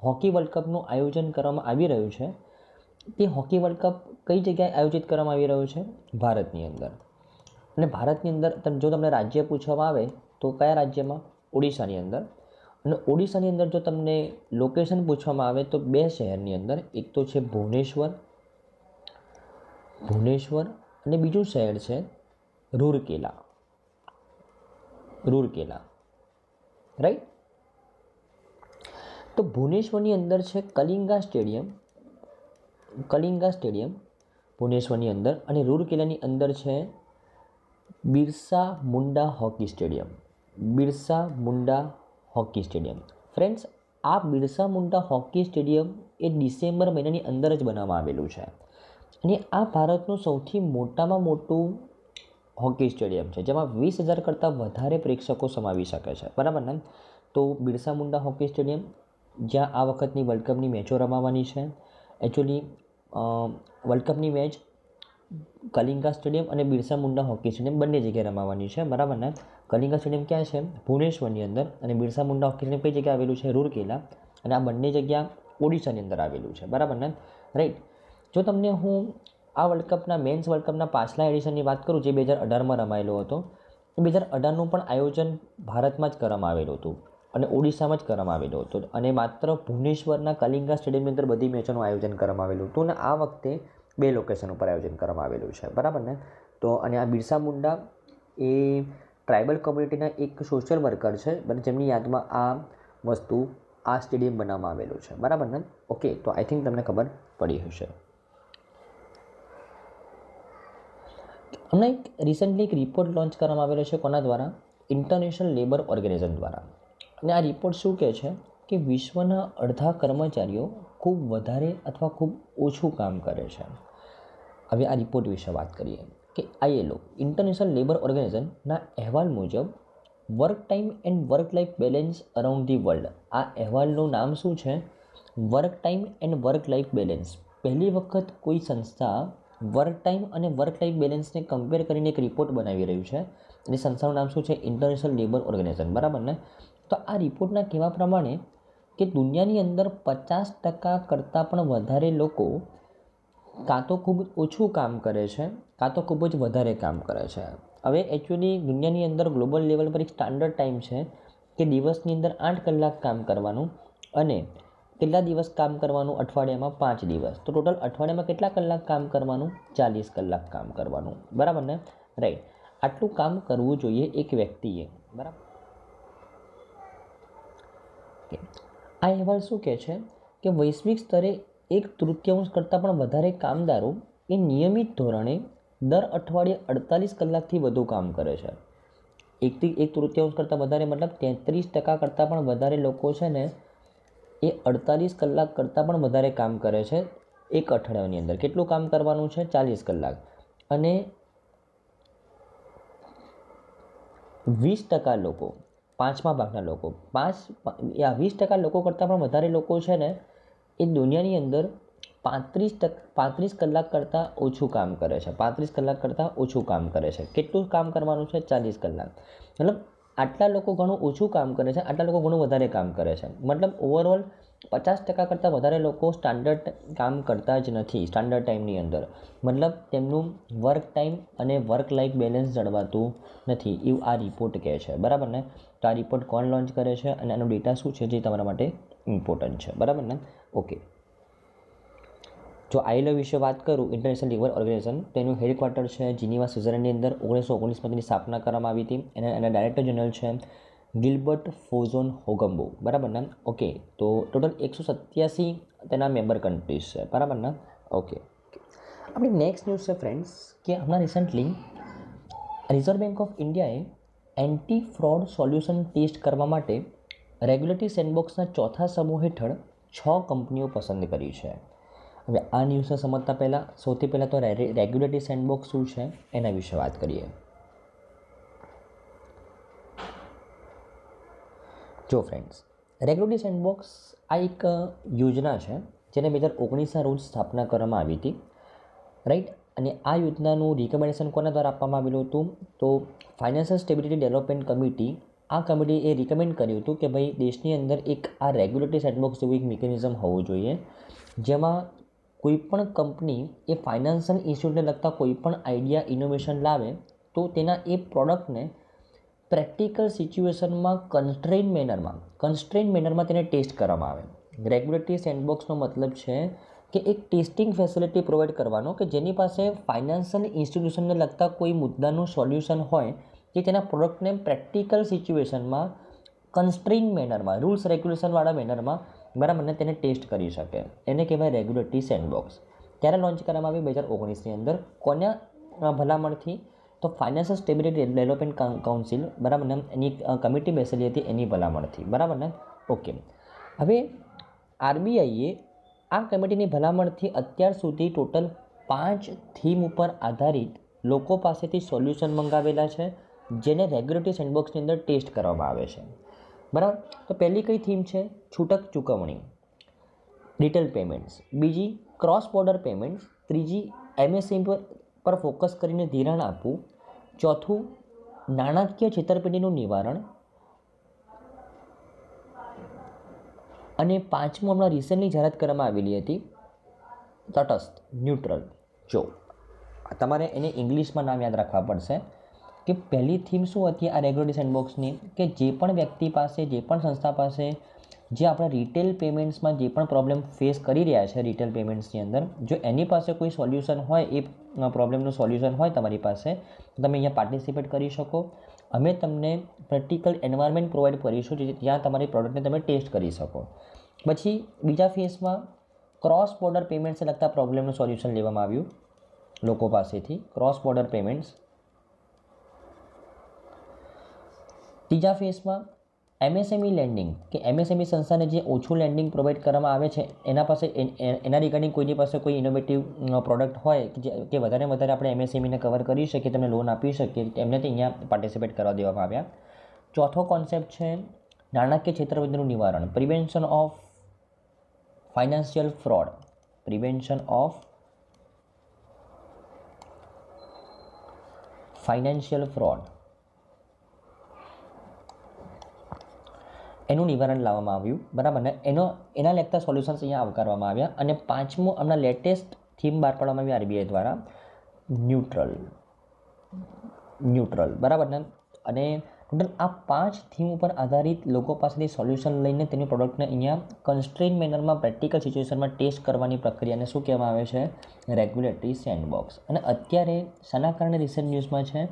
હોકી વર્લ્ડ કપનું આયોજન કરવામાં આવી રહ્યું છે તે હોકી વર્લ્ડ કપ કઈ જગ્યાએ આયોજિત કરવામાં આવી રહ્યું છે ભારતની અંદર અને ભારતની અંદર જો તમને રાજ્ય પૂછવામાં આવે તો કયા રાજ્યમાં ઓડિશાની અંદર અને ઓડિશાની અંદર જો તમને લોકેશન પૂછવામાં આવે તો બે શહેરની અંદર એક તો છે ભુવનેશ્વર ભુવનેશ્વર અને બીજું શહેર છે રૂરકેલા રૂરકેલા રાઈટ તો ભુવનેશ્વરની અંદર છે કલિંગા સ્ટેડિયમ કલિંગા સ્ટેડિયમ ભુવનેશ્વરની અંદર અને રૂરકેલાની અંદર છે Birsa Munda hockey stadium Birsa Munda hockey stadium friends આ બિરસા મુંડા હોકી સ્ટેડિયમ એ ડિસેમ્બર મહિનાની અંદર જ બનાવવામાં આવેલું છે અને આ ભારતનું સૌથી મોટામાં મોટું હોકી સ્ટેડિયમ છે જેમાં વીસ હજાર કરતાં વધારે પ્રેક્ષકો સમાવી શકે છે બરાબર ને તો બિરસા મુંડા હોકી સ્ટેડિયમ જ્યાં આ વખતની વર્લ્ડ કપની મેચો રમાવાની છે એકચ્યુઅલી વર્લ્ડ કપની મેચ કલિંગા સ્ટેડિયમ અને બિરસા મુંડા હોકી સ્ટેડિયમ બંને જગ્યાએ રમાવાની છે બરાબર ને કલિંગા સ્ટેડિયમ ક્યાં છે ભુવનેશ્વરની અંદર અને બિરસા મુંડા હોકી સ્ટેડિયમ કઈ જગ્યાએ આવેલું છે રૂરકેલા અને આ બંને જગ્યા ઓડિશાની અંદર આવેલું છે બરાબર ને રાઈટ જો તમને હું આ વર્લ્ડ કપના મેન્સ વર્લ્ડ કપના પાછલા એડિશનની વાત કરું જે બે હજાર અઢારમાં રમાયેલો હતો એ બે હજાર અઢારનું પણ આયોજન ભારતમાં જ કરવામાં આવેલું હતું અને ઓડિશામાં જ કરવામાં આવેલું હતું અને માત્ર ભુવનેશ્વરના કલિંગા સ્ટેડિયમની અંદર બધી મેચોનું આયોજન કરવામાં આવેલું હતું અને આ વખતે બે લોકેશન ઉપર આયોજન કરવામાં આવેલું છે બરાબર ને તો અને આ બિરસા મુંડા એ ટ્રાઇબલ કોમ્યુનિટીના એક સોશિયલ વર્કર છે અને જેમની યાદમાં આ વસ્તુ આ સ્ટેડિયમ બનાવવામાં આવેલું છે બરાબર ને ઓકે તો આઈ થિંક તમને ખબર પડી હશે હમણાં એક રિસન્ટલી એક રિપોર્ટ લોન્ચ કરવામાં આવેલો છે કોના દ્વારા ઇન્ટરનેશનલ લેબર ઓર્ગેનાઇઝેશન દ્વારા અને આ રિપોર્ટ શું કહે છે કે વિશ્વના અડધા કર્મચારીઓ ખૂબ વધારે અથવા ખૂબ ઓછું કામ કરે છે હવે આ રિપોર્ટ વિશે વાત કરીએ કે આઈએલઓ ઇન્ટરનેશનલ લેબર ઓર્ગેનાઇઝેશનના અહેવાલ મુજબ work time and work life balance around the world આ અહેવાલનું નામ શું છે work time and work life balance પહેલી વખત કોઈ સંસ્થા વર્ક ટાઈમ અને વર્ક લાઈફ બેલેન્સને કમ્પેર કરીને એક રિપોર્ટ બનાવી રહ્યું છે અને સંસ્થાનું નામ શું છે ઇન્ટરનેશનલ લેબર ઓર્ગેનાઇઝેશન બરાબર ને તો આ રિપોર્ટના કહેવા પ્રમાણે કે દુનિયાની અંદર પચાસ ટકા કરતાં પણ વધારે લોકો કાં તો ખૂબ ઓછું કામ કરે છે કાં તો ખૂબ જ વધારે કામ કરે છે હવે એકચ્યુઅલી દુનિયાની અંદર ગ્લોબલ લેવલ પર એક સ્ટાન્ડર્ડ ટાઈમ છે કે દિવસની અંદર આઠ કલાક કામ કરવાનું અને કેટલા દિવસ કામ કરવાનું અઠવાડિયામાં પાંચ દિવસ તો ટોટલ અઠવાડિયામાં કેટલા કલાક કામ કરવાનું ચાલીસ કલાક કામ કરવાનું બરાબર ને રાઈટ આટલું કામ કરવું જોઈએ એક વ્યક્તિએ બરાબર આ અહેવાલ શું કહે છે કે વૈશ્વિક સ્તરે એક તૃતીયાંશ કરતાં પણ વધારે કામદારો એ નિયમિત ધોરણે દર અઠવાડિયે અડતાલીસ કલાકથી વધુ કામ કરે છે એકથી એક તૃતીયાંશ કરતાં વધારે મતલબ તેત્રીસ ટકા કરતાં પણ વધારે લોકો છે ને એ અડતાલીસ કલાક કરતાં પણ વધારે કામ કરે છે એક અઠવાડિયાની અંદર કેટલું કામ કરવાનું છે ચાલીસ કલાક અને વીસ ટકા લોકો પાંચમા ભાગના લોકો પાંચ યા વીસ ટકા લોકો કરતાં પણ વધારે લોકો છે ને એ દુનિયાની અંદર પાંત્રીસ ટક પાંત્રીસ કલાક કરતાં ઓછું કામ કરે છે પાંત્રીસ કલાક કરતાં ઓછું કામ કરે છે કેટલું કામ કરવાનું છે ચાલીસ કલાક મતલબ આટલા લોકો ઘણું ઓછું કામ કરે છે આટલા લોકો ઘણું વધારે કામ કરે છે મતલબ ઓવરઓલ પચાસ ટકા કરતાં વધારે લોકો સ્ટાન્ડર્ડ કામ કરતા જ નથી સ્ટાન્ડર્ડ ટાઈમની અંદર મતલબ તેમનું વર્ક ટાઈમ અને વર્ક લાઈફ બેલેન્સ જળવાતું નથી એવું આ રિપોર્ટ કહે છે બરાબર ને તો આ રિપોર્ટ કોણ લોન્ચ કરે છે અને આનો ડેટા શું છે જે તમારા માટે ઇમ્પોર્ટન્ટ છે બરાબર ને ઓકે જો આઈએલઓ વિશે વાત કરું ઇન્ટરનેશનલ લિવર ઓર્ગેનાઇઝેશન તો એનું હેડક્વાર્ટર છે જીનીવા સ્વિઝરલેન્ડની અંદર ઓગણીસો ઓગણીસમાં તેની સ્થાપના કરવામાં આવી હતી અને એના ડાયરેક્ટર જનરલ છે ગિલબર્ટ ફોઝોન હોગમ્બો બરાબર ને ઓકે તો ટોટલ એકસો સત્યાસી તેના મેમ્બર કન્ટ્રીઝ છે બરાબર ને ઓકે આપણી નેક્સ્ટ ન્યૂઝ છે ફ્રેન્ડ્સ કે હમણાં રિસન્ટલી રિઝર્વ બેંક ઓફ ઇન્ડિયાએ એન્ટી ફ્રોડ સોલ્યુશન ટેસ્ટ કરવા માટે રેગ્યુલેટરી સેન્ડબોક્સના ચોથા સમૂહ હેઠળ છ કંપનીઓ પસંદ કરી છે હવે આ ન્યૂઝને સમજતા પહેલાં સૌથી પહેલાં તો રેગ્યુલેટરી સેન્ડબોક્સ શું છે એના વિશે વાત કરીએ જો ફ્રેન્ડ્સ રેગ્યુલેટરી સેન્ડબોક્સ આ એક યોજના છે જેને બે હજાર ઓગણીસના રોજ સ્થાપના કરવામાં આવી હતી રાઈટ અને આ યોજનાનું રિકમેન્ડેશન કોના દ્વારા આપવામાં આવેલું હતું તો ફાઇનાન્શિયલ સ્ટેબિલિટી ડેવલપમેન્ટ કમિટી આ કમિટીએ રિકમેન્ડ કર્યું હતું કે ભાઈ દેશની અંદર એક આ રેગ્યુલેટરી સેટબોક્સ જેવું એક મિકેનિઝમ હોવું જોઈએ જેમાં કોઈપણ કંપની એ ફાઇનાન્શિયલ ઇન્સ્ટિટ્યૂટને લગતા કોઈપણ આઈડિયા ઇનોવેશન લાવે તો તેના એ પ્રોડક્ટને પ્રેક્ટિકલ સિચ્યુએશનમાં કન્સ્ટ્રેન મેનરમાં કન્સ્ટ્રેઇન મેનરમાં તેને ટેસ્ટ કરવામાં આવે રેગ્યુલેટરી સેન્ડબોક્સનો મતલબ છે કે એક ટેસ્ટિંગ ફેસિલિટી પ્રોવાઈડ કરવાનો કે જેની પાસે ફાઇનાન્શિયલ ઇન્સ્ટિટ્યુશનને લગતા કોઈ મુદ્દાનું સોલ્યુશન હોય જે તેના પ્રોડક્ટને પ્રેક્ટિકલ સિચ્યુએશનમાં કન્સ્ટ્રીન મેનરમાં રૂલ્સ રેગ્યુલેશનવાળા મેનરમાં બરાબર અને તેને ટેસ્ટ કરી શકે એને કહેવાય રેગ્યુલેટરી સેન્ડબોક્સ ક્યારે લોન્ચ કરવામાં આવી બે હજાર ઓગણીસની અંદર કોને ભલામણથી તો ફાઇનાન્શિયલ સ્ટેબિલિટી ડેવલપમેન્ટ કાઉન્સિલ બરાબર ને એની કમિટી બેસેલી હતી એની ભલામણથી બરાબર ને ઓકે હવે આરબીઆઈએ આ કમિટીની ભલામણથી અત્યાર સુધી ટોટલ પાંચ થીમ ઉપર આધારિત લોકો પાસેથી સોલ્યુશન મંગાવેલા છે જેને રેગ્યુલેટરી સેન્ડબોક્સની અંદર ટેસ્ટ કરવામાં આવે છે બરાબર તો પહેલી કઈ થીમ છે છૂટક ચૂકવણી ડિટેલ પેમેન્ટ્સ બીજી ક્રોસ બોર્ડર પેમેન્ટ્સ ત્રીજી એમએસએમ પર ફોકસ કરીને ધિરાણ આપવું ચોથું નાણાકીય છેતરપિંડીનું નિવારણ અને પાંચમું હમણાં રિસેન્ટલી જાહેરાત કરવામાં આવેલી હતી તટસ્થ ન્યુટ્રલ જો તમારે એને ઇંગ્લિશમાં નામ યાદ રાખવા પડશે કે પહેલી થીમ શું હતી આ રેગ્યુલેટરી સેન્ડબોક્સની કે જે પણ વ્યક્તિ પાસે જે પણ સંસ્થા પાસે જે આપણે રિટેલ પેમેન્ટ્સમાં જે પણ પ્રોબ્લેમ ફેસ કરી રહ્યા છે રિટેલ પેમેન્ટ્સની અંદર જો એની પાસે કોઈ સોલ્યુશન હોય એ પ્રોબ્લેમનું સોલ્યુશન હોય તમારી પાસે તમે અહીંયા પાર્ટિસિપેટ કરી શકો અમે તમને પ્રેક્ટિકલ એન્વાયરમેન્ટ પ્રોવાઈડ કરીશું જે ત્યાં તમારી પ્રોડક્ટને તમે ટેસ્ટ કરી શકો પછી બીજા ફેસમાં ક્રોસ બોર્ડર પેમેન્ટ્સને લગતા પ્રોબ્લેમનું સોલ્યુશન લેવામાં આવ્યું લોકો પાસેથી ક્રોસ બોર્ડર પેમેન્ટ્સ ત્રીજા ફેઝમાં એમએસએમઈ લેન્ડિંગ કે એમએસએમઈ સંસ્થાને જે ઓછું લેન્ડિંગ પ્રોવાઈડ કરવામાં આવે છે એના પાસે એના રિગાર્ડિંગ કોઈની પાસે કોઈ ઇનોવેટિવ પ્રોડક્ટ હોય કે કે વધારે વધારે આપણે એમએસએમઈને કવર કરી શકીએ તેમને લોન આપી શકીએ એમને તે અહીંયા પાર્ટિસિપેટ કરવા દેવામાં આવ્યા ચોથો કોન્સેપ્ટ છે નાણાકીય છેતરપિંડીનું નિવારણ prevention of financial fraud prevention of financial fraud એનું નિવારણ લાવવામાં આવ્યું બરાબર ને એનો એના લગતા સોલ્યુશન્સ અહીંયા આવકારવામાં આવ્યા અને પાંચમું હમણાં લેટેસ્ટ થીમ બહાર પાડવામાં આવી આરબીઆઈ દ્વારા ન્યુટ્રલ ન્યુટ્રલ બરાબર ને અને ટોટલ આ પાંચ થીમ ઉપર આધારિત લોકો પાસેથી સોલ્યુશન લઈને તેની પ્રોડક્ટને અહીંયા કન્સ્ટ્રેન મેનરમાં પ્રેક્ટિકલ સિચ્યુએશનમાં ટેસ્ટ કરવાની પ્રક્રિયાને શું કહેવામાં આવે છે રેગ્યુલેટરી સેન્ડબોક્સ અને અત્યારે શાના કારણે રિસેન્ટ ન્યૂઝમાં છે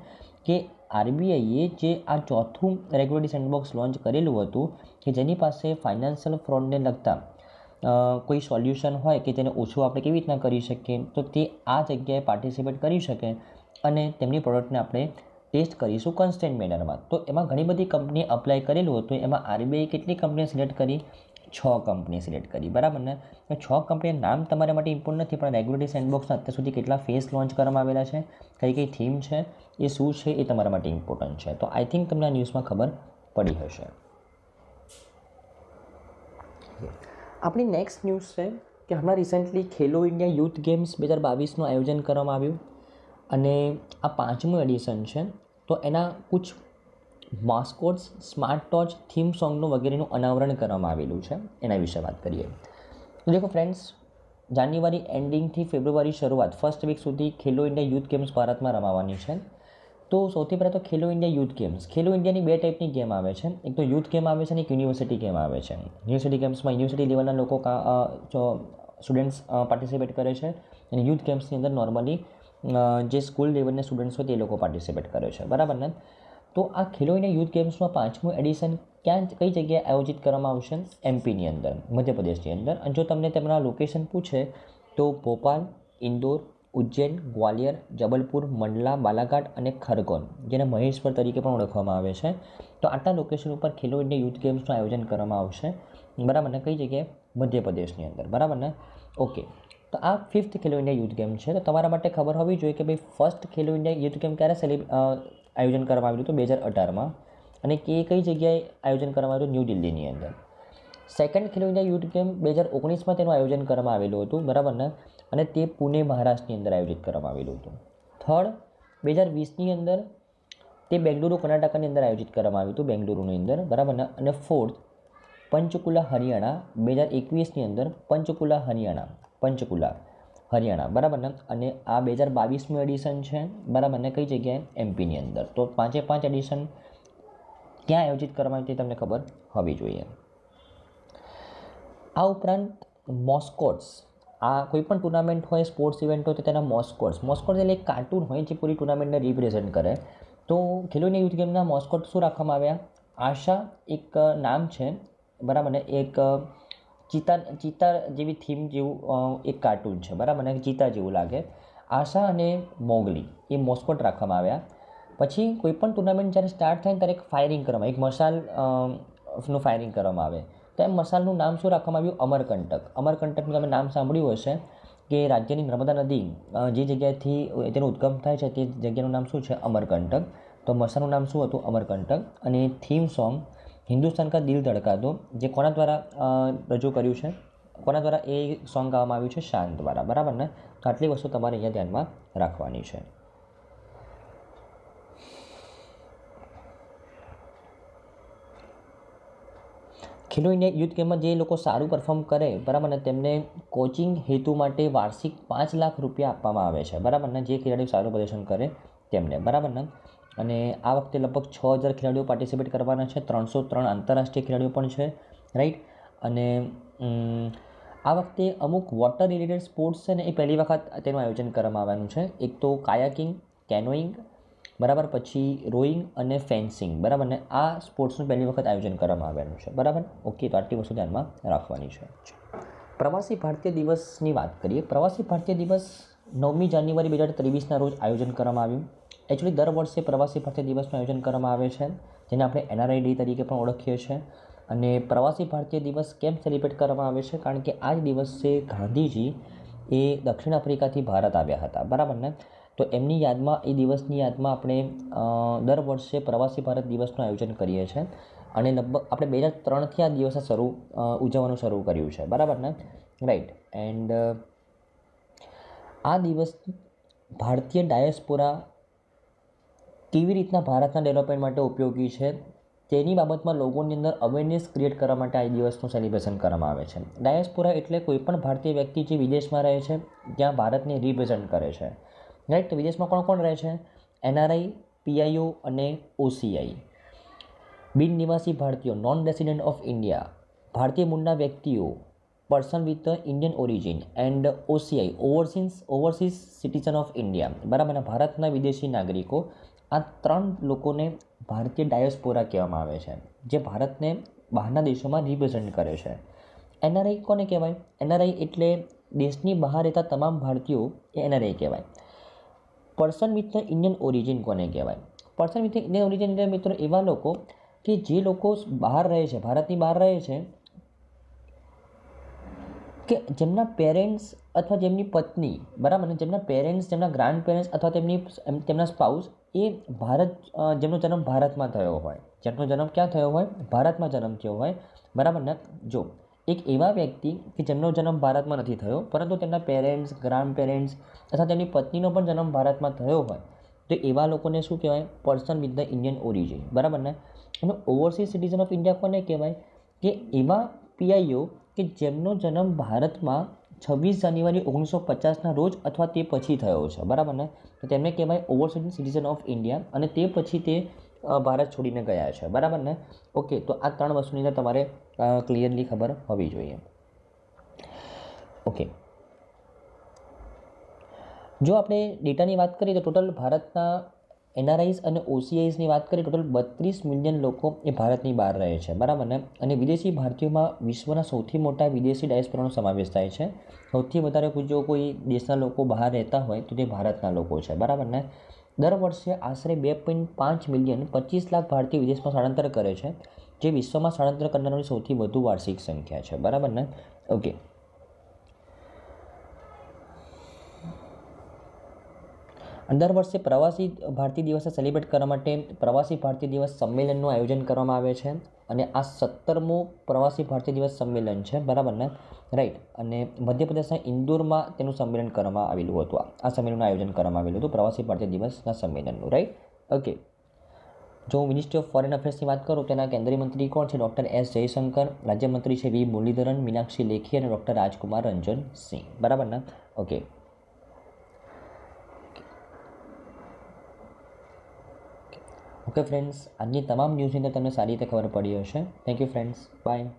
કે આરબીઆઈએ જે આ ચોથું રેગ્યુલેટરી સેન્ડબોક્સ લોન્ચ કરેલું હતું કે જેની પાસે ફાઇનાન્શિયલ ફ્રોડને લગતા કોઈ સોલ્યુશન હોય કે તેને ઓછું આપણે કેવી રીતના કરી શકીએ તો તે આ જગ્યાએ પાર્ટિસિપેટ કરી શકે અને તેમની પ્રોડક્ટને આપણે ટેસ્ટ કરીશું કન્સ્ટન્ટ મેનરમાં તો એમાં ઘણી બધી કંપની અપ્લાય કરેલું હતું એમાં આરબીઆઈ કેટલી કંપનીઓ સિલેક્ટ કરી છ કંપની સિલેક્ટ કરી બરાબર ને છ કંપનીના નામ તમારા માટે ઇમ્પોર્ટ નથી પણ રેગ્યુલેટરી સેન્ડબોક્સના અત્યાર સુધી કેટલા ફેસ લોન્ચ કરવામાં આવેલા છે કઈ કઈ થીમ છે એ શું છે એ તમારા માટે ઇમ્પોર્ટન્ટ છે તો આઈ થિંક તમને આ ન્યૂઝમાં ખબર પડી હશે આપણી નેક્સ્ટ ન્યૂઝ છે કે હમણાં recently Khelo India youth games બે હજાર બાવીસનું આયોજન કરવામાં આવ્યું અને આ પાંચમું એડિશન છે તો એના કુછ માસ્કોટ્સ સ્માર્ટ ટોચ થીમ સોંગનું વગેરેનું અનાવરણ કરવામાં આવેલું છે એના વિશે વાત કરીએ તો દેખો ફ્રેન્ડ્સ જાન્યુઆરી એન્ડિંગથી ફેબ્રુઆરી શરૂઆત ફર્સ્ટ વીક સુધી ખેલો ઇન્ડિયા યુથ ગેમ્સ ભારતમાં રમાવાની છે તો સૌથી પહેલાં તો Khelo India youth games Khelo ઇન્ડિયાની બે ટાઈપની ગેમ આવે છે એક તો યુથ ગેમ આવે છે અને એક યુનિવર્સિટી ગેમ આવે છે યુનિવર્સિટી ગેમ્સમાં યુનિવર્સિટી લેવલના લોકો સ્ટુડન્ટ્સ પાર્ટિસિપેટ કરે છે અને યુથ ગેમ્સની અંદર નોર્મલી જે સ્કૂલ લેવલના સ્ટુડન્ટ્સ હોય તે લોકો પાર્ટિસિપેટ કરે છે બરાબર ને તો આ ખેલો ઇન્ડિયા યુથ ગેમ્સમાં પાંચમું એડિશન ક્યાં કઈ જગ્યાએ આયોજિત કરવામાં આવશે એમપીની અંદર મધ્યપ્રદેશની અંદર અને જો તમને તેમના લોકેશન પૂછે તો ભોપાલ ઇન્દોર ઉજ્જૈન ગ્વાલિયર જબલપુર મંડલા બાલાઘાટ અને ખરગોન જેને મહેશ્વર તરીકે પણ ઓળખવામાં આવે છે તો આટલા લોકેશન ઉપર ખેલો ઇન્ડિયા યુથ ગેમ્સનું આયોજન કરવામાં આવશે બરાબર ને કઈ જગ્યાએ મધ્યપ્રદેશની અંદર બરાબર ને ઓકે તો આ fifth Khelo India youth game છે તો તમારા માટે ખબર હોવી જોઈએ કે ભાઈ first Khelo India youth game ક્યારે સેલિબ્રે આયોજન કરવામાં આવ્યું હતું બે હજાર અઢારમાં અને કે કઈ જગ્યાએ આયોજન કરવામાં આવ્યું ન્યૂ દિલ્હીની અંદર second Khelo India youth game બે હજાર ઓગણીસમાં તેનું આયોજન કરવામાં આવેલું હતું બરાબર ને અને તે પુણે મહારાષ્ટ્રની અંદર આયોજિત કરવામાં આવેલું હતું થર્ડ બે હજાર વીસની અંદર તે બેંગલુરુ કર્ણાટકની અંદર આયોજિત કરવામાં આવ્યું હતું બેંગલુરુની અંદર બરાબર ને અને ફોર્થ પંચકુલા હરિયાણા બે હજાર એકવીસની અંદર પંચકુલા હરિયાણા પંચકુલા હરિયાણા બરાબર ને અને આ બે હજાર બાવીસનું એડિશન છે બરાબર ને કઈ જગ્યાએ એમપીની અંદર તો પાંચે પાંચ એડિશન ક્યાં આયોજિત કરવાની તે તમને ખબર હોવી જોઈએ આ ઉપરાંત મોસ્કોટ્સ આ કોઈ પણ ટુર્નામેન્ટ હોય સ્પોર્ટ્સ ઇવેન્ટ હોય તો તેના મોસ્કોટ્સ મોસ્કોટ્સ એટલે એક કાર્ટૂન હોય જે પૂરી ટુર્નામેન્ટને રિપ્રેઝેન્ટ કરે તો ખેલોની યુથ ગેમના મોસ્કોટ શું રાખવામાં આવ્યા આશા એક નામ છે બરાબર ને એક ચિતા ચિતા જેવી થીમ જેવું એક કાર્ટૂન છે બરાબર અને ચિતા જેવું લાગે આશા અને મોગલી એ મોસ્કોટ રાખવામાં આવ્યા પછી કોઈપણ ટુર્નામેન્ટ જ્યારે સ્ટાર્ટ થાય ત્યારે એક ફાયરિંગ કરવામાં એક મસાલનું ફાયરિંગ કરવામાં આવે તો એમ મશાલનું નામ શું રાખવામાં આવ્યું અમરકંટક અમરકંટકનું તમે નામ સાંભળ્યું હશે કે રાજ્યની નર્મદા નદી જે જગ્યાએથી તેનો ઉદ્ગમ થાય છે તે જગ્યાનું નામ શું છે અમરકંટક તો મસાલનું નામ શું હતું અમરકંટક અને થીમ સોંગ હિન્દુસ્તાન કા દિલ ધડકા જે કોના દ્વારા રજૂ કર્યું છે કોના દ્વારા એ સોંગ ગાવામાં આવ્યું છે શાન દ્વારા બરાબર ને તો આટલી વસ્તુ તમારે અહીંયા ધ્યાનમાં રાખવાની છે ખેલો ઇન્ડિયા યુથ ગેમમાં જે લોકો સારું પરફોર્મ કરે બરાબર ને તેમને કોચિંગ હેતુ માટે વાર્ષિક પાંચ લાખ રૂપિયા આપવામાં આવે છે બરાબર ને જે ખેલાડીઓ સારું પ્રદર્શન કરે તેમને બરાબર ને અને આ વખતે લગભગ છ હજાર ખેલાડીઓ પાર્ટિસિપેટ કરવાના છે ત્રણસો ત્રણ આંતરરાષ્ટ્રીય ખેલાડીઓ પણ છે રાઈટ અને આ વખતે અમુક વોટર રિલેટેડ સ્પોર્ટ્સ છે ને એ પહેલી વખત તેનું આયોજન કરવામાં આવવાનું છે એક તો કાયાકિંગ કેનોઈંગ બરાબર પછી રોઈંગ અને ફેન્સિંગ બરાબર ને આ સ્પોર્ટ્સનું પહેલી વખત આયોજન કરવામાં આવેલું છે બરાબર ઓકે તો આટલી વસ્તુ ધ્યાનમાં રાખવાની છે પ્રવાસી ભારતીય દિવસની વાત કરીએ પ્રવાસી ભારતીય દિવસ નવમી જાન્યુઆરી બે હજાર ત્રેવીસના રોજ આયોજન કરવામાં આવ્યું એકચ્યુઅલી દર વર્ષે પ્રવાસી ભારતીય દિવસનું આયોજન કરવામાં આવે છે જેને આપણે એનઆરઆઈ ડે તરીકે પણ ઓળખીએ છીએ અને પ્રવાસી ભારતીય દિવસ કેમ સેલિબ્રેટ કરવામાં આવે છે કારણ કે આ જ દિવસે ગાંધીજી એ દક્ષિણ આફ્રિકાથી ભારત આવ્યા હતા બરાબર ને તો એમની યાદમાં એ દિવસની યાદમાં આપણે દર વર્ષે પ્રવાસી ભારત દિવસનું આયોજન કરીએ છીએ અને લગભગ આપણે બે હજાર ત્રણથી આ દિવસે શરૂ ઉજવવાનું શરૂ કર્યું છે બરાબર ને રાઈટ એન્ડ આ દિવસ ભારતીય ડાયસ્પોરા કેવી રીતના ભારતના ડેવલપમેન્ટ માટે ઉપયોગી છે તેની બાબતમાં લોકોની અંદર અવેરનેસ ક્રિએટ કરવા માટે આ દિવસનું સેલિબ્રેશન કરવામાં આવે છે ડાયસ્પોરા એટલે કોઈપણ ભારતીય વ્યક્તિ જે વિદેશમાં રહે છે ત્યાં ભારતને રિપ્રેઝેન્ટ કરે છે રાઈટ તો વિદેશમાં કોણ કોણ રહે છે એનઆરઆઈ પીઆઈઓ અને ઓસીઆઈ બિન નિવાસી ભારતીયો નોન રેસિડેન્ટ ઓફ ઇન્ડિયા ભારતીય મૂળના વ્યક્તિઓ person with Indian origin and OCI overseas overseas citizen of India બરાબર ભારતના વિદેશી નાગરિકો આ ત્રણ લોકોને ભારતીય ડાયોસ્પોરા કહેવામાં આવે છે જે ભારતને બહારના દેશોમાં રિપ્રેઝન્ટ કરે છે એનઆરઆઈ કોને કહેવાય એનઆરઆઈ એટલે દેશની બહાર રહેતા તમામ ભારતીયો એ એનઆરઆઈ કહેવાય પર્સન વિથ ઇન્ડિયન ઓરિજિન કોને કહેવાય પર્સન વિથ ઇન્ડિયન ઓરિજિન એટલે મિત્રો એવા લોકો કે જે લોકો બહાર રહે છે ભારતની બહાર રહે છે કે જેમના પેરેન્ટ્સ અથવા જેમની પત્ની બરાબર ને જેમના પેરેન્ટ્સ જેમના ગ્રાન્ડ પેરેન્ટ્સ અથવા તેમની તેમના સ્પાઉસ એ ભારત જેમનો જન્મ ભારતમાં થયો હોય જેમનો જન્મ ક્યાં થયો હોય ભારતમાં જન્મ થયો હોય બરાબર ને જો એક એવા વ્યક્તિ કે જેમનો જન્મ ભારતમાં નથી થયો પરંતુ તેમના પેરેન્ટ્સ ગ્રાન્ડ પેરેન્ટ્સ અથવા તેમની પત્નીનો પણ જન્મ ભારતમાં થયો હોય તો એવા લોકોને શું કહેવાય person with the Indian origin બરાબર ને અને ઓવરસીઝ સિટીઝન ઓફ ઇન્ડિયા કોને કહેવાય કે એવા પીઆઈઓ કે જેમનો જન્મ ભારતમાં છવ્વીસ જાન્યુઆરી ઓગણીસો પચાસના રોજ અથવા તે પછી થયો છે બરાબર ને તો તેમને કહેવાય ઓવરસીઝ સિટીઝન ઓફ ઇન્ડિયા અને તે પછી તે ભારત છોડીને ગયા છે બરાબર ને ઓકે તો આ ત્રણ વસ્તુની અંદર તમારે ક્લિયરલી ખબર હોવી જોઈએ ઓકે જો આપણે ડેટાની વાત કરીએ તો ટોટલ ભારતના એનઆરઆઈસ અને ઓસીઆઈસની વાત કરીએ ટોટલ બત્રીસ મિલિયન લોકો એ ભારતની બહાર રહે છે બરાબર ને અને વિદેશી ભારતીયોમાં વિશ્વના સૌથી મોટા વિદેશી ડાયસ્પોરાનો સમાવેશ થાય છે સૌથી વધારે જો કોઈ દેશના લોકો બહાર રહેતા હોય તો તે ભારતના લોકો છે બરાબર ને દર વર્ષે આશરે બે પોઈન્ટ પાંચ મિલિયન પચીસ લાખ ભારતીય વિદેશમાં સ્થળાંતર કરે છે જે વિશ્વમાં સ્થળાંતર કરનારની સૌથી વધુ વાર્ષિક સંખ્યા છે બરાબર ને ઓકે અને દર વર્ષે પ્રવાસી ભારતીય દિવસને સેલિબ્રેટ કરવા માટે પ્રવાસી ભારતીય દિવસ સંમેલનનું આયોજન કરવામાં આવે છે અને આ સત્તરમું પ્રવાસી ભારતીય દિવસ સંમેલન છે બરાબર ને રાઈટ અને મધ્યપ્રદેશના ઇન્દોરમાં તેનું સંમેલન કરવામાં આવેલું હતું આ સંમેલનનું આયોજન કરવામાં આવેલું હતું પ્રવાસી ભારતીય દિવસના સંમેલનનું રાઈટ ઓકે જો હું મિનિસ્ટ્રી ઓફ ફોરેન અફેર્સની વાત કરું તેના કેન્દ્રીય મંત્રી કોણ છે ડૉક્ટર એસ જયશંકર રાજ્યમંત્રી છે વી મુરલીધરન મીનાક્ષી લેખી અને ડૉક્ટર રાજકુમાર રંજન સિંહ બરાબર ને ઓકે ઓકે ફ્રેન્ડ્સ આજની તમામ ન્યૂઝની અંદર તમને સારી રીતે ખબર પડી હશે થેન્ક યુ ફ્રેન્ડ્સ બાય